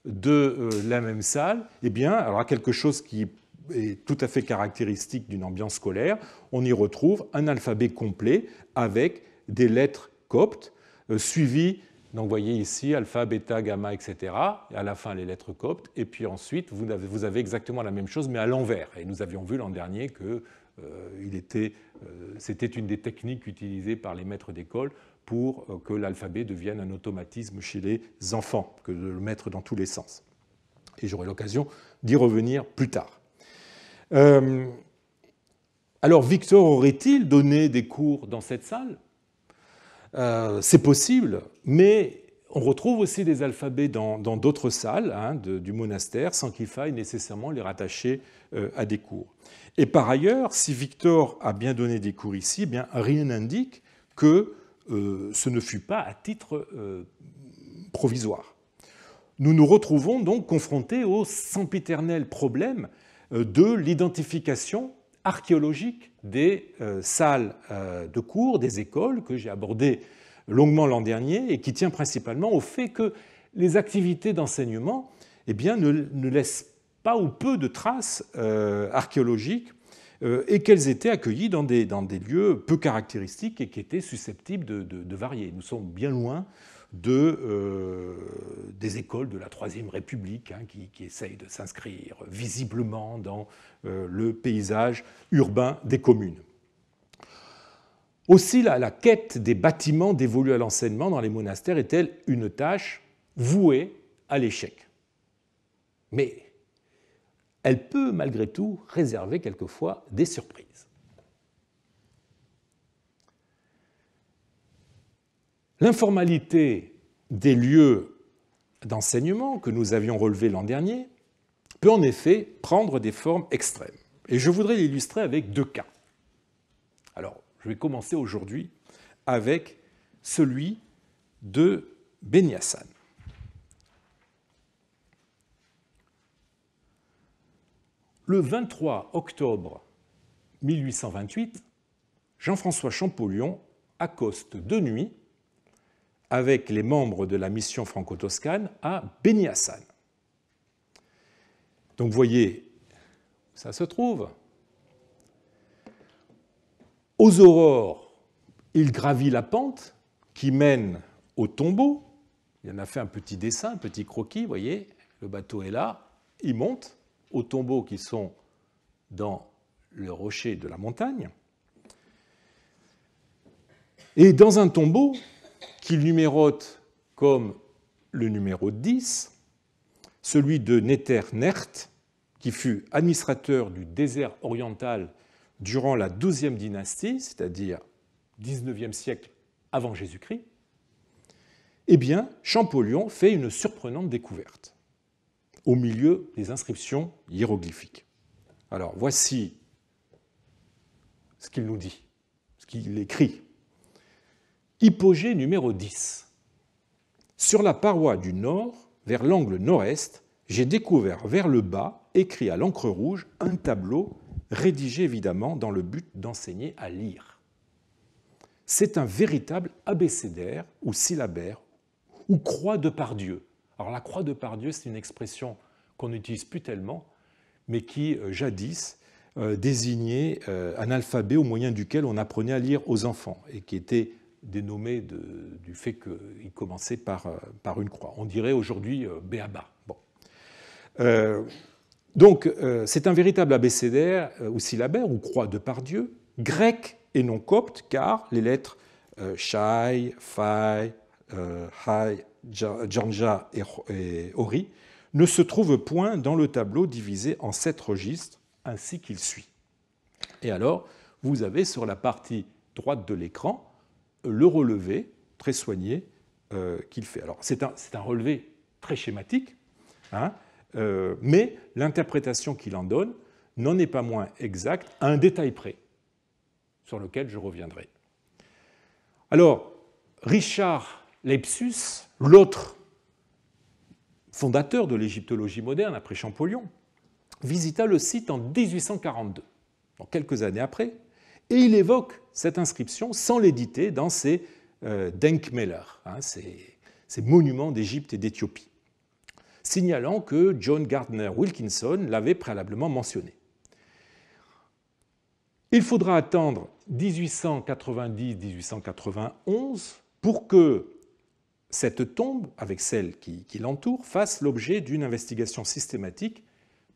Speaker 1: de la même salle, eh bien, alors quelque chose qui est tout à fait caractéristique d'une ambiance scolaire, on y retrouve un alphabet complet avec des lettres coptes, suivies donc vous voyez ici alpha, bêta, gamma, etc. à la fin les lettres coptes. Et puis ensuite vous avez, exactement la même chose mais à l'envers. Et nous avions vu l'an dernier que euh, euh, c'était une des techniques utilisées par les maîtres d'école pour euh, que l'alphabet devienne un automatisme chez les enfants, que de le mettre dans tous les sens. Et j'aurai l'occasion d'y revenir plus tard. alors Victor aurait-il donné des cours dans cette salle euh, c'est possible, mais on retrouve aussi des alphabets dans d'autres salles hein, du monastère sans qu'il faille nécessairement les rattacher euh, à des cours. Et par ailleurs, si Victor a bien donné des cours ici, eh bien, rien n'indique que euh, ce ne fut pas à titre provisoire. Nous nous retrouvons donc confrontés au sempiternel problème de l'identification archéologique des euh, salles euh, de cours, des écoles, que j'ai abordées longuement l'an dernier, et qui tient principalement au fait que les activités d'enseignement eh ne, laissent pas ou peu de traces euh, archéologiques, et qu'elles étaient accueillies dans des, lieux peu caractéristiques et qui étaient susceptibles de varier. Nous sommes bien loin de, euh, des écoles de la Troisième République hein, qui, essayent de s'inscrire visiblement dans euh, le paysage urbain des communes. Aussi, la, la quête des bâtiments dévolus à l'enseignement dans les monastères est-elle une tâche vouée à l'échec Mais elle peut malgré tout réserver quelquefois des surprises. L'informalité des lieux d'enseignement que nous avions relevés l'an dernier peut en effet prendre des formes extrêmes. Et je voudrais l'illustrer avec deux cas. Alors, je vais commencer aujourd'hui avec celui de Benyassane. Le 23 octobre 1828, Jean-François Champollion accoste de nuit avec les membres de la mission franco-toscane à Beni Hassan. Donc vous voyez ça se trouve. Aux aurores, il gravit la pente qui mène au tombeau. Il en a fait un petit dessin, un petit croquis, vous voyez, le bateau est là, il monte aux tombeau qui sont dans le rocher de la montagne. Et dans un tombeau, qu'il numérote comme le numéro 10, celui de Neter-Nert, qui fut administrateur du désert oriental durant la XIIe dynastie, c'est-à-dire 19e siècle avant Jésus-Christ, eh bien, Champollion fait une surprenante découverte au milieu des inscriptions hiéroglyphiques. Alors, voici ce qu'il nous dit, ce qu'il écrit. Hypogée numéro 10. Sur la paroi du nord, vers l'angle nord-est, j'ai découvert vers le bas, écrit à l'encre rouge, un tableau rédigé évidemment dans le but d'enseigner à lire. C'est un véritable abécédaire ou syllabaire ou croix de Pardieu. Alors la croix de Pardieu, c'est une expression qu'on n'utilise plus tellement, mais qui euh, jadis euh, désignait euh, un alphabet au moyen duquel on apprenait à lire aux enfants et qui était dénommé du fait qu'il commençait par, euh, par, une croix. On dirait aujourd'hui euh, Béaba. Bon. Euh, donc, c'est un véritable abécédaire ou syllabaire, ou croix de par Dieu, grec et non copte, car les lettres Shai, Fai, Hai, Janja et Ori ne se trouvent point dans le tableau divisé en sept registres, ainsi qu'il suit. Et alors, vous avez sur la partie droite de l'écran le relevé très soigné euh, qu'il fait. Alors c'est un, relevé très schématique, hein, euh, mais l'interprétation qu'il en donne n'en est pas moins exacte à un détail près, sur lequel je reviendrai. Alors, Richard Lepsus, l'autre fondateur de l'égyptologie moderne après Champollion, visita le site en 1842, donc quelques années après, et il évoque cette inscription sans l'éditer dans ses euh, Denkmäler, ses hein, ces, monuments d'Égypte et d'Éthiopie, signalant que John Gardner Wilkinson l'avait préalablement mentionné. Il faudra attendre 1890-1891 pour que cette tombe, avec celle qui l'entoure, fasse l'objet d'une investigation systématique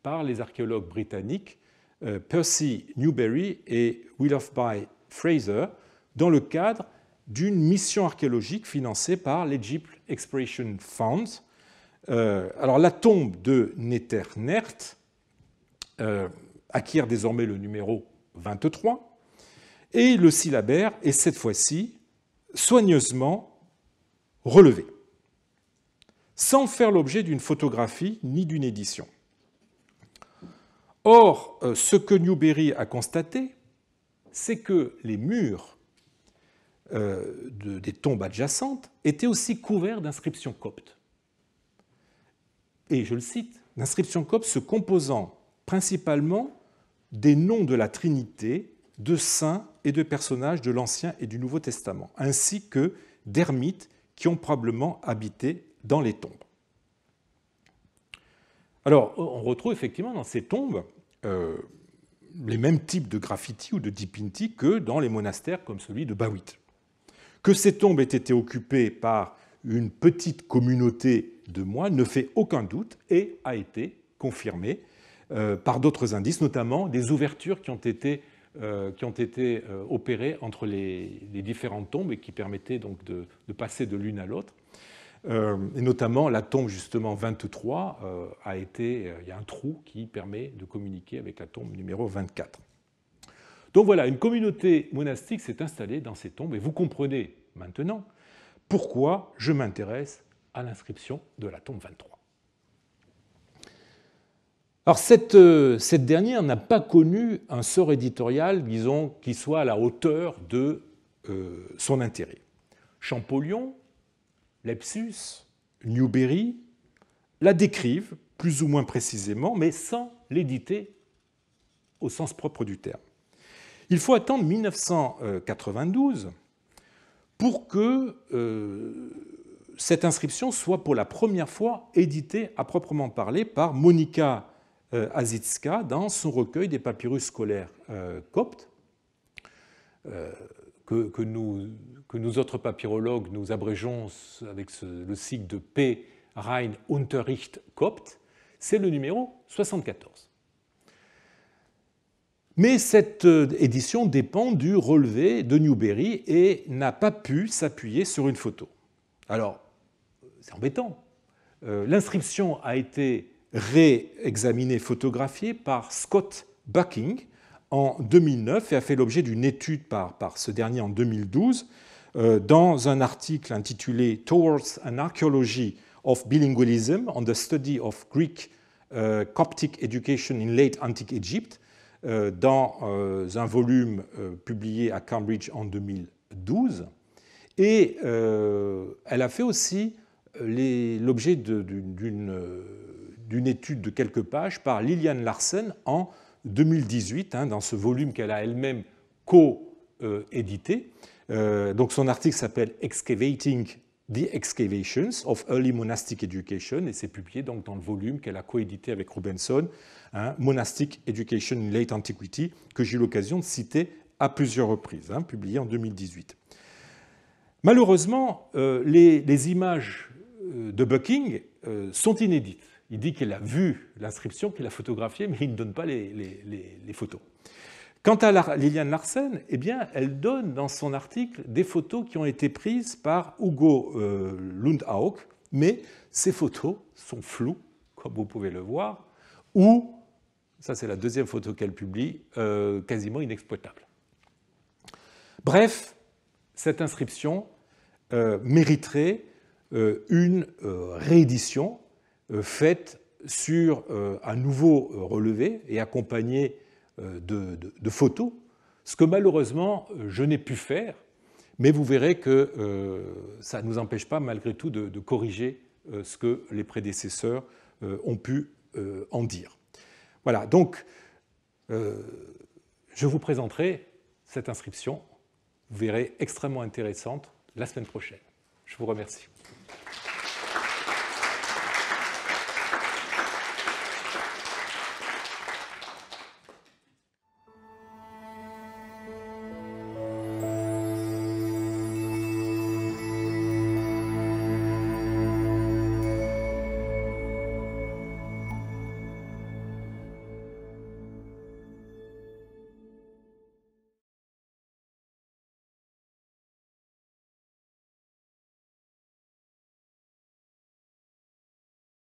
Speaker 1: par les archéologues britanniques euh, Percy Newberry et Willoughby Fraser dans le cadre d'une mission archéologique financée par l'Egypt Exploration Fund. Euh, alors la tombe de Neternert euh, acquiert désormais le numéro 23 et le syllabaire est cette fois-ci soigneusement relevé, sans faire l'objet d'une photographie ni d'une édition. Or, euh, ce que Newberry a constaté, c'est que les murs euh, des tombes adjacentes étaient aussi couverts d'inscriptions coptes. Et je le cite, d'inscriptions coptes se composant principalement des noms de la Trinité, de saints et de personnages de l'Ancien et du Nouveau Testament, ainsi que d'ermites qui ont probablement habité dans les tombes. Alors, on retrouve effectivement dans ces tombes euh, les mêmes types de graffitis ou de dipinti que dans les monastères comme celui de Bawit. Que ces tombes aient été occupées par une petite communauté de moines ne fait aucun doute et a été confirmé euh, par d'autres indices, notamment des ouvertures qui ont été, euh, qui ont été opérées entre les, différentes tombes et qui permettaient donc de passer de l'une à l'autre. Euh, et notamment, la tombe justement 23 euh, a été, euh, il y a un trou qui permet de communiquer avec la tombe numéro 24. Donc voilà, une communauté monastique s'est installée dans ces tombes et vous comprenez maintenant pourquoi je m'intéresse à l'inscription de la tombe 23. Alors cette, cette dernière n'a pas connu un sort éditorial, disons, qui soit à la hauteur de son intérêt. Champollion, Lepsus, Newberry, la décrivent plus ou moins précisément, mais sans l'éditer au sens propre du terme. Il faut attendre 1992 pour que euh, cette inscription soit pour la première fois éditée à proprement parler par Monika euh, Azitska dans son recueil des papyrus scolaires euh, coptes, que, que, nous que nous autres papyrologues nous abrégeons avec le sigle de P. Rhein Unterricht Copt, c'est le numéro 74. Mais cette euh, édition dépend du relevé de Newberry et n'a pas pu s'appuyer sur une photo. Alors, c'est embêtant. Euh, l'inscription a été réexaminée, photographiée par Scott Bucking en 2009 et a fait l'objet d'une étude par ce dernier en 2012 euh, dans un article intitulé Towards an Archaeology of Bilingualism on the Study of Greek euh, Coptic Education in Late Antique Egypt, euh, dans un volume publié à Cambridge en 2012. Et elle a fait aussi l'objet d'une étude de quelques pages par Liliane Larsen en 2018, hein, dans ce volume qu'elle a elle-même co-édité. Euh, donc son article s'appelle Excavating the Excavations of Early Monastic Education et c'est publié donc dans le volume qu'elle a coédité avec Rubenson, hein, Monastic Education in Late Antiquity, que j'ai eu l'occasion de citer à plusieurs reprises, hein, publié en 2018. Malheureusement, euh, les, images euh, de Bucking sont inédites. Il dit qu'il a vu l'inscription, qu'il a photographiée, mais il ne donne pas les photos. Quant à Liliane Larsen, eh bien, elle donne dans son article des photos qui ont été prises par Hugo euh, Lundhauk, mais ces photos sont floues, comme vous pouvez le voir, ou, ça c'est la deuxième photo qu'elle publie, euh, quasiment inexploitable. Bref, cette inscription euh, mériterait une réédition faite sur un nouveau relevé et accompagnée euh, de, photos, ce que malheureusement euh, je n'ai pu faire, mais vous verrez que euh, ça ne nous empêche pas malgré tout de, corriger ce que les prédécesseurs ont pu en dire. Voilà, donc je vous présenterai cette inscription, vous verrez extrêmement intéressante, la semaine prochaine. Je vous remercie.